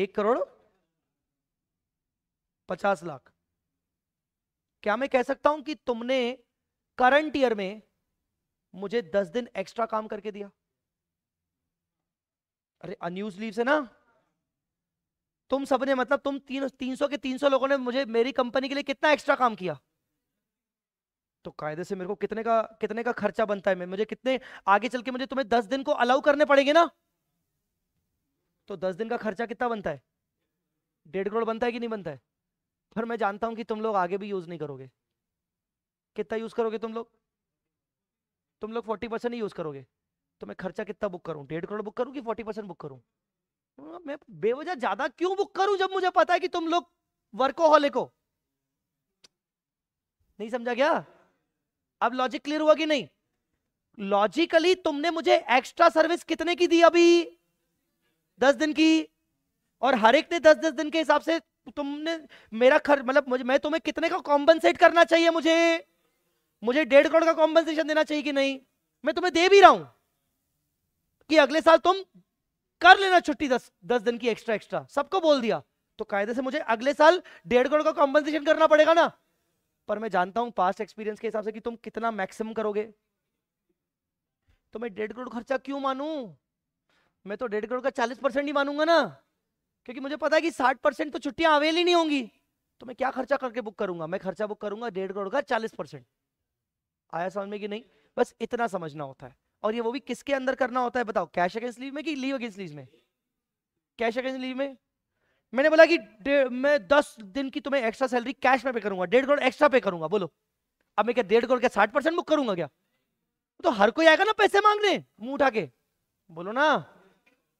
एक करोड़ पचास लाख क्या मैं कह सकता हूं कि तुमने करंट ईयर में मुझे दस दिन एक्स्ट्रा काम करके दिया अरे अन्यूज लीव से ना तुम सबने मतलब तुम तीन तीन सौ के तीन सौ लोगों ने मुझे मेरी कंपनी के लिए कितना एक्स्ट्रा काम किया तो कायदे से मेरे को कितने का कितने का खर्चा बनता है मैं मुझे कितने आगे चल के मुझे तुम्हें दस दिन को अलाउ करने पड़ेंगे ना तो दस दिन का खर्चा कितना बनता है डेढ़ करोड़ बनता है कि नहीं बनता है पर मैं जानता हूं कि तुम लोग आगे भी यूज नहीं करोगे कितना यूज करोगे तुम लोग तुम लोग फोर्टी परसेंट ही यूज करोगे तो मैं खर्चा कितना बुक करूं डेढ़ करोड़ बुक करूं कि फोर्टी परसेंट बुक करूं हाँ, मैं बेवजह ज्यादा क्यों बुक करूं जब मुझे पता है कि तुम लोग वर्कोहॉलिक हो नहीं समझा क्या अब लॉजिक क्लियर हुआ कि नहीं लॉजिकली तुमने मुझे एक्स्ट्रा सर्विस कितने की दी अभी दस दिन की और हर एक ने दस दस दिन के हिसाब से तुमने मेरा खर्च मतलब मुझे मैं तुम्हें कितने का कॉम्पनसेट करना चाहिए मुझे मुझे डेढ़ करोड़ का कॉम्पनसेशन देना चाहिए कि नहीं मैं तुम्हें दे भी रहा हूं कि अगले साल तुम कर लेना छुट्टी दस दस दिन की एक्स्ट्रा एक्स्ट्रा सबको बोल दिया तो कायदे से मुझे अगले साल डेढ़ करोड़ का कॉम्पनसेशन करना पड़ेगा ना पर मैं जानता हूं पास्ट एक्सपीरियंस के हिसाब से कि तुम कितना मैक्सिमम करोगे तो मैं डेढ़ करोड़ खर्चा क्यों मानू मैं तो डेढ़ करोड़ का चालीस परसेंट ही मानूंगा ना क्योंकि मुझे पता है कि साठ परसेंट तो छुट्टियां अवेल ही नहीं होंगी तो मैं क्या खर्चा करके बुक करूंगा मैं खर्चा बुक करूंगा डेढ़ करोड़ का चालीस परसेंट आया समझ में कि नहीं बस इतना समझना होता है और ये वो भी किसके अंदर करना होता है बताओ कैश अगेंस्ट लीव में कि लीव अगेंस्ट लीव में कैश अगेंस्ट लीव में मैंने बोला कि मैं दस दिन की तुम्हें एक्स्ट्रा सैलरी कैश में पे करूंगा डेढ़ करोड़ एक्स्ट्रा पे करूंगा बोलो अब मैं क्या डेढ़ करोड़ का साठ परसेंट बुक करूंगा क्या तो हर कोई आएगा ना पैसे मांगने मुंह उठा के बोलो ना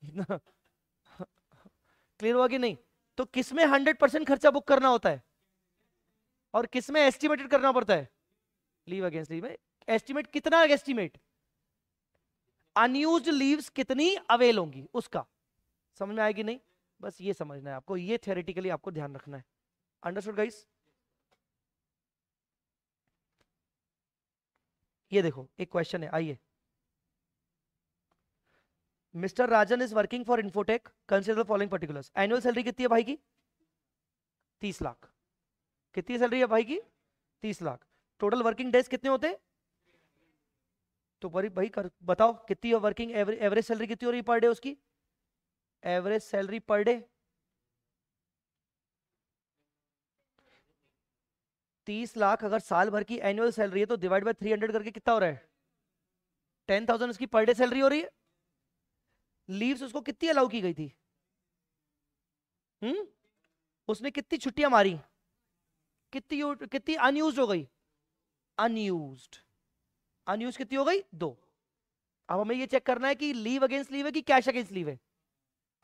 क्लियर हुआ कि नहीं तो किसमें हंड्रेड परसेंट खर्चा बुक करना होता है और किसमें एस्टिमेटेड करना पड़ता है लीव अगेंस्ट लीव एस्टिमेट कितना एस्टिमेट अनयूज लीव्स कितनी अवेल होंगी उसका समझ में आएगी नहीं बस ये समझना है आपको ये थियोरिटिकली आपको ध्यान रखना है अंडरस्टूड गाइस ये देखो एक क्वेश्चन है आइए mister Rajan is working for Infotech consider following particulars annual salary कितनी है भाई की तीस लाख कितनी सैलरी है भाई की तीस लाख टोटल वर्किंग डेज कितने होते तो भाई भाई कर बताओ कितनी वर्किंग एवरेज सैलरी कितनी हो रही पर डे उसकी एवरेज सैलरी पर डे तीस लाख अगर साल भर की एनुअल सैलरी है तो डिवाइड बाय थ्री हंड्रेड करके कितना हो रहा है टेन थाउजेंड उसकी पर डे सैलरी हो रही है लीव्स उसको कितनी अलाउ की गई थी हम्म उसने कितनी छुट्टियां मारी कितनी कितनी अनयूज हो गई अनयूज अनयूज कितनी हो गई दो अब हमें ये चेक करना है कि लीव अगेंस्ट लीव है कि कैश अगेंस्ट लीव है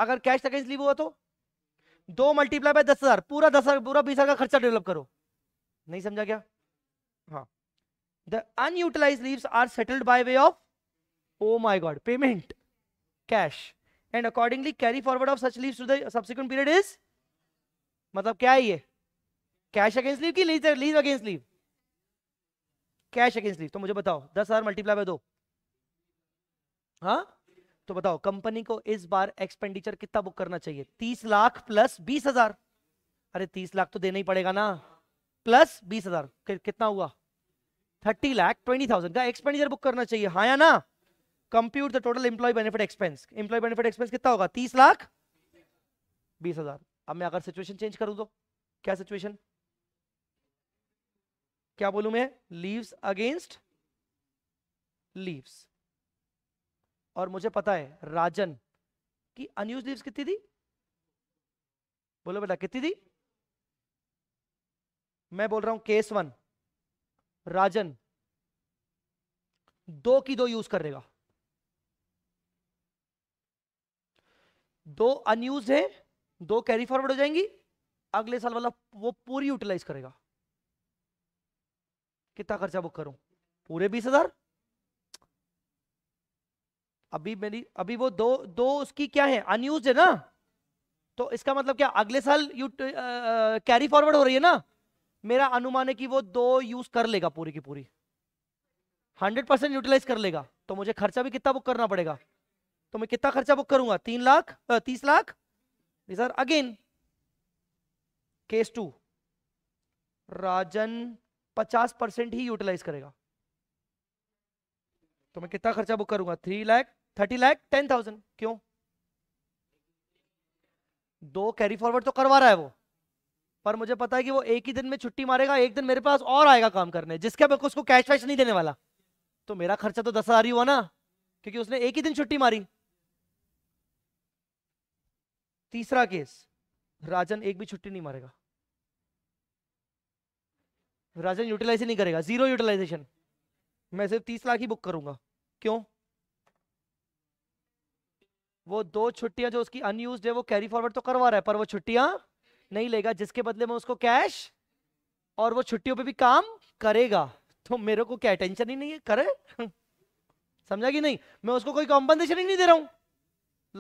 अगर कैश अगेंस्ट लीव हुआ तो दो मल्टीप्लाई बाय दस हजार पूरा दस हजार पूरा बीस हजार का खर्चा डेवलप करो नहीं समझा क्या हाँ the unutilised leave are settled by way of oh my god payment cash and accordingly carry forward of such leave to the subsequent period is मतलब क्या है ये कैश अगेंस्ट लीव की lease lease against leave cash against leave तो मुझे बताओ दस हजार मल्टीप्लाई बाय दो हाँ तो बताओ कंपनी को इस बार एक्सपेंडिचर कितना बुक करना चाहिए तीस लाख प्लस बीस हजार अरे तीस लाख तो देना ही पड़ेगा ना प्लस बीस हजार कितना हुआ थर्टी लाख ट्वेंटी थाउजेंड का एक्सपेंडिचर बुक करना चाहिए हाँ या ना compute the total employee benefit expense employee benefit expense कितना होगा तीस लाख बीस हजार अब मैं अगर सिचुएशन चेंज करूं तो क्या सिचुएशन क्या बोलू मैं लीव्स अगेंस्ट लीव्स और मुझे पता है राजन की अनयूज लीव्स कितनी थी बोलो बेटा कितनी थी मैं बोल रहा हूं केस वन राजन दो की दो यूज कर दो अनयूज है दो कैरी फॉरवर्ड हो जाएंगी अगले साल वाला वो पूरी यूटिलाइज करेगा कितना खर्चा बुक करूं पूरे बीस हजार अभी मेरी अभी वो दो दो उसकी क्या है अनयूज है ना तो इसका मतलब क्या अगले साल यू कैरी फॉरवर्ड हो रही है ना मेरा अनुमान है कि वो दो यूज कर लेगा पूरी की पूरी हंड्रेड परसेंट यूटिलाइज कर लेगा तो मुझे खर्चा भी कितना बुक करना पड़ेगा तो मैं कितना खर्चा बुक करूंगा तीन लाख तीस lakh these are again case राजन पचास परसेंट ही यूटिलाइज करेगा तो मैं कितना खर्चा बुक करूंगा three lakh thirty lakh ten thousand क्यों दो कैरी फॉरवर्ड तो करवा रहा है वो पर मुझे पता है कि वो एक ही दिन में छुट्टी मारेगा एक दिन मेरे पास और आएगा काम करने जिसके मैं उसको कैश वैश नहीं देने वाला तो मेरा खर्चा तो दस हजार ही हुआ ना क्योंकि उसने एक ही दिन छुट्टी मारी तीसरा केस राजन एक भी छुट्टी नहीं मारेगा राजन यूटिलाइज नहीं करेगा जीरो यूटिलाइजेशन मैं सिर्फ तीस लाख ही बुक करूंगा क्यों वो दो छुट्टियां जो उसकी अनयूज है वो कैरी फॉरवर्ड तो करवा रहा है पर वो छुट्टियां नहीं लेगा जिसके बदले में उसको कैश और वो छुट्टियों पे भी काम करेगा तो मेरे को क्या टेंशन ही नहीं है करे समझा कि नहीं मैं उसको कोई कॉम्पनसेशन ही नहीं दे रहा हूं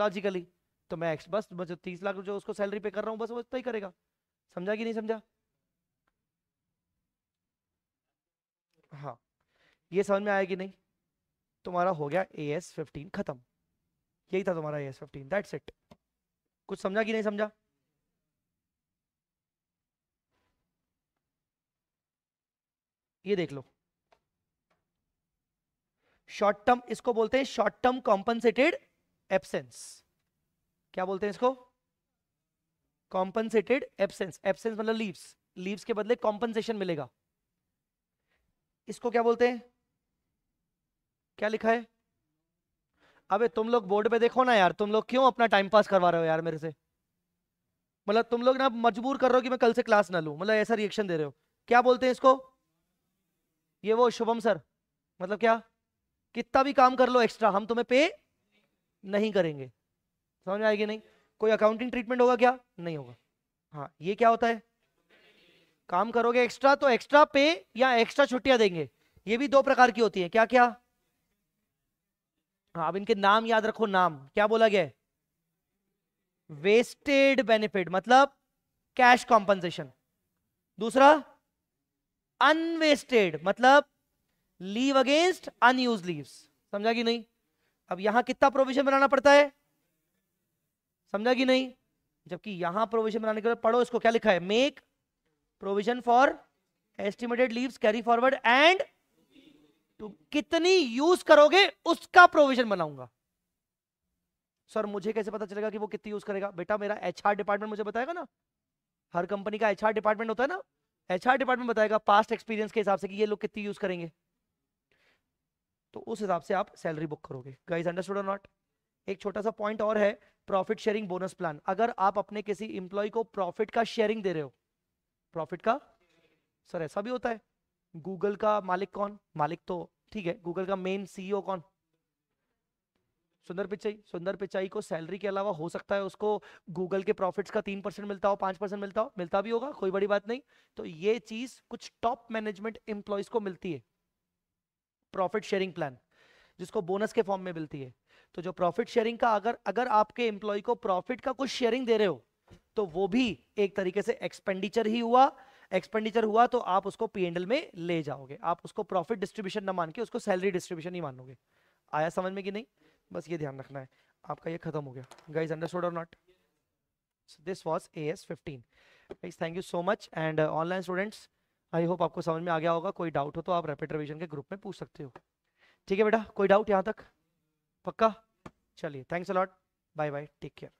लॉजिकली तो मैं बस जो तीस लाख जो उसको सैलरी पे कर रहा हूँ बस वो इतना ही करेगा समझा कि नहीं समझा हाँ ये समझ में आया कि नहीं तुम्हारा हो गया ए एस फिफ्टीन खत्म यही था तुम्हारा A S fifteen that set कुछ समझा कि नहीं समझा ये देख लो शॉर्ट टर्म इसको बोलते हैं शॉर्ट टर्म कॉम्पनसेटेड एब्सेंस क्या बोलते हैं इसको कॉम्पनसेटेड एबसेंस एबसेंस मतलब लीव्स लीव्स के बदले कॉम्पनसेशन मिलेगा इसको क्या बोलते हैं क्या लिखा है अबे तुम लोग बोर्ड पे देखो ना यार तुम लोग क्यों अपना टाइम पास करवा रहे हो यार मेरे से मतलब तुम लोग ना मजबूर कर रहे हो कि मैं कल से क्लास ना लू मतलब ऐसा रिएक्शन दे रहे हो क्या बोलते हैं इसको ये वो शुभम सर मतलब क्या कितना भी काम कर लो एक्स्ट्रा हम तुम्हें पे नहीं करेंगे समझ में आएगी नहीं कोई अकाउंटिंग ट्रीटमेंट होगा क्या नहीं होगा हाँ ये क्या होता है काम करोगे एक्स्ट्रा तो एक्स्ट्रा पे या एक्स्ट्रा छुट्टियां देंगे ये भी दो प्रकार की होती है क्या क्या हाँ अब इनके नाम याद रखो नाम क्या बोला गया वेस्टेड बेनिफिट मतलब कैश कॉम्पनसेशन दूसरा अनवेस्टेड मतलब लीव अगेंस्ट अनयूज लीव समझा कि नहीं अब यहां कितना प्रोविजन बनाना पड़ता है समझा कि नहीं जबकि यहां प्रोविजन बनाने के लिए पढ़ो इसको क्या लिखा है make provision for estimated leave carry forward and तो कितनी यूज करोगे उसका प्रोविजन बनाऊंगा सर मुझे कैसे पता चलेगा कि वो कितनी यूज करेगा बेटा मेरा एचआर डिपार्टमेंट मुझे बताएगा ना हर कंपनी का एचआर डिपार्टमेंट होता है ना एचआर डिपार्टमेंट बताएगा पास्ट एक्सपीरियंस के हिसाब से कि ये लोग कितनी यूज करेंगे तो उस हिसाब से आप सैलरी बुक करोगे गाइज अंडरस्टूड और नॉट एक छोटा सा पॉइंट और है प्रॉफिट शेयरिंग बोनस प्लान अगर आप अपने किसी इंप्लॉय को प्रॉफिट का शेयरिंग दे रहे हो प्रॉफिट का सर ऐसा भी होता है गूगल का मालिक कौन मालिक तो ठीक है गूगल का मेन सीईओ e कौन सुंदर पिचाई सुंदर पिचाई को सैलरी के अलावा हो सकता है उसको गूगल के प्रॉफिट्स का तीन परसेंट मिलता हो पांच परसेंट मिलता हो मिलता भी होगा कोई बड़ी बात नहीं तो ये चीज कुछ टॉप मैनेजमेंट इंप्लॉयज को मिलती है प्रॉफिट शेयरिंग प्लान जिसको बोनस के फॉर्म में मिलती है तो जो प्रॉफिट शेयरिंग का अगर अगर आपके एम्प्लॉय को प्रॉफिट का कुछ शेयरिंग दे रहे हो तो वो भी एक तरीके से एक्सपेंडिचर ही हुआ एक्सपेंडिचर हुआ तो आप उसको पीएनएल में ले जाओगे आप उसको प्रॉफिट डिस्ट्रीब्यूशन ना मान के उसको सैलरी डिस्ट्रीब्यूशन ही मानोगे आया समझ में कि नहीं बस ये ध्यान रखना है आपका ये खत्म हो गया गाइज अंडरस्टूड और not this was A S fifteen guys thank you so much and online students I hope आपको समझ में आ गया होगा कोई डाउट हो तो आप रेपिड रिविजन के ग्रुप में पूछ सकते हो ठीक है बेटा कोई डाउट यहाँ तक पक्का चलिए thanks a lot bye bye take care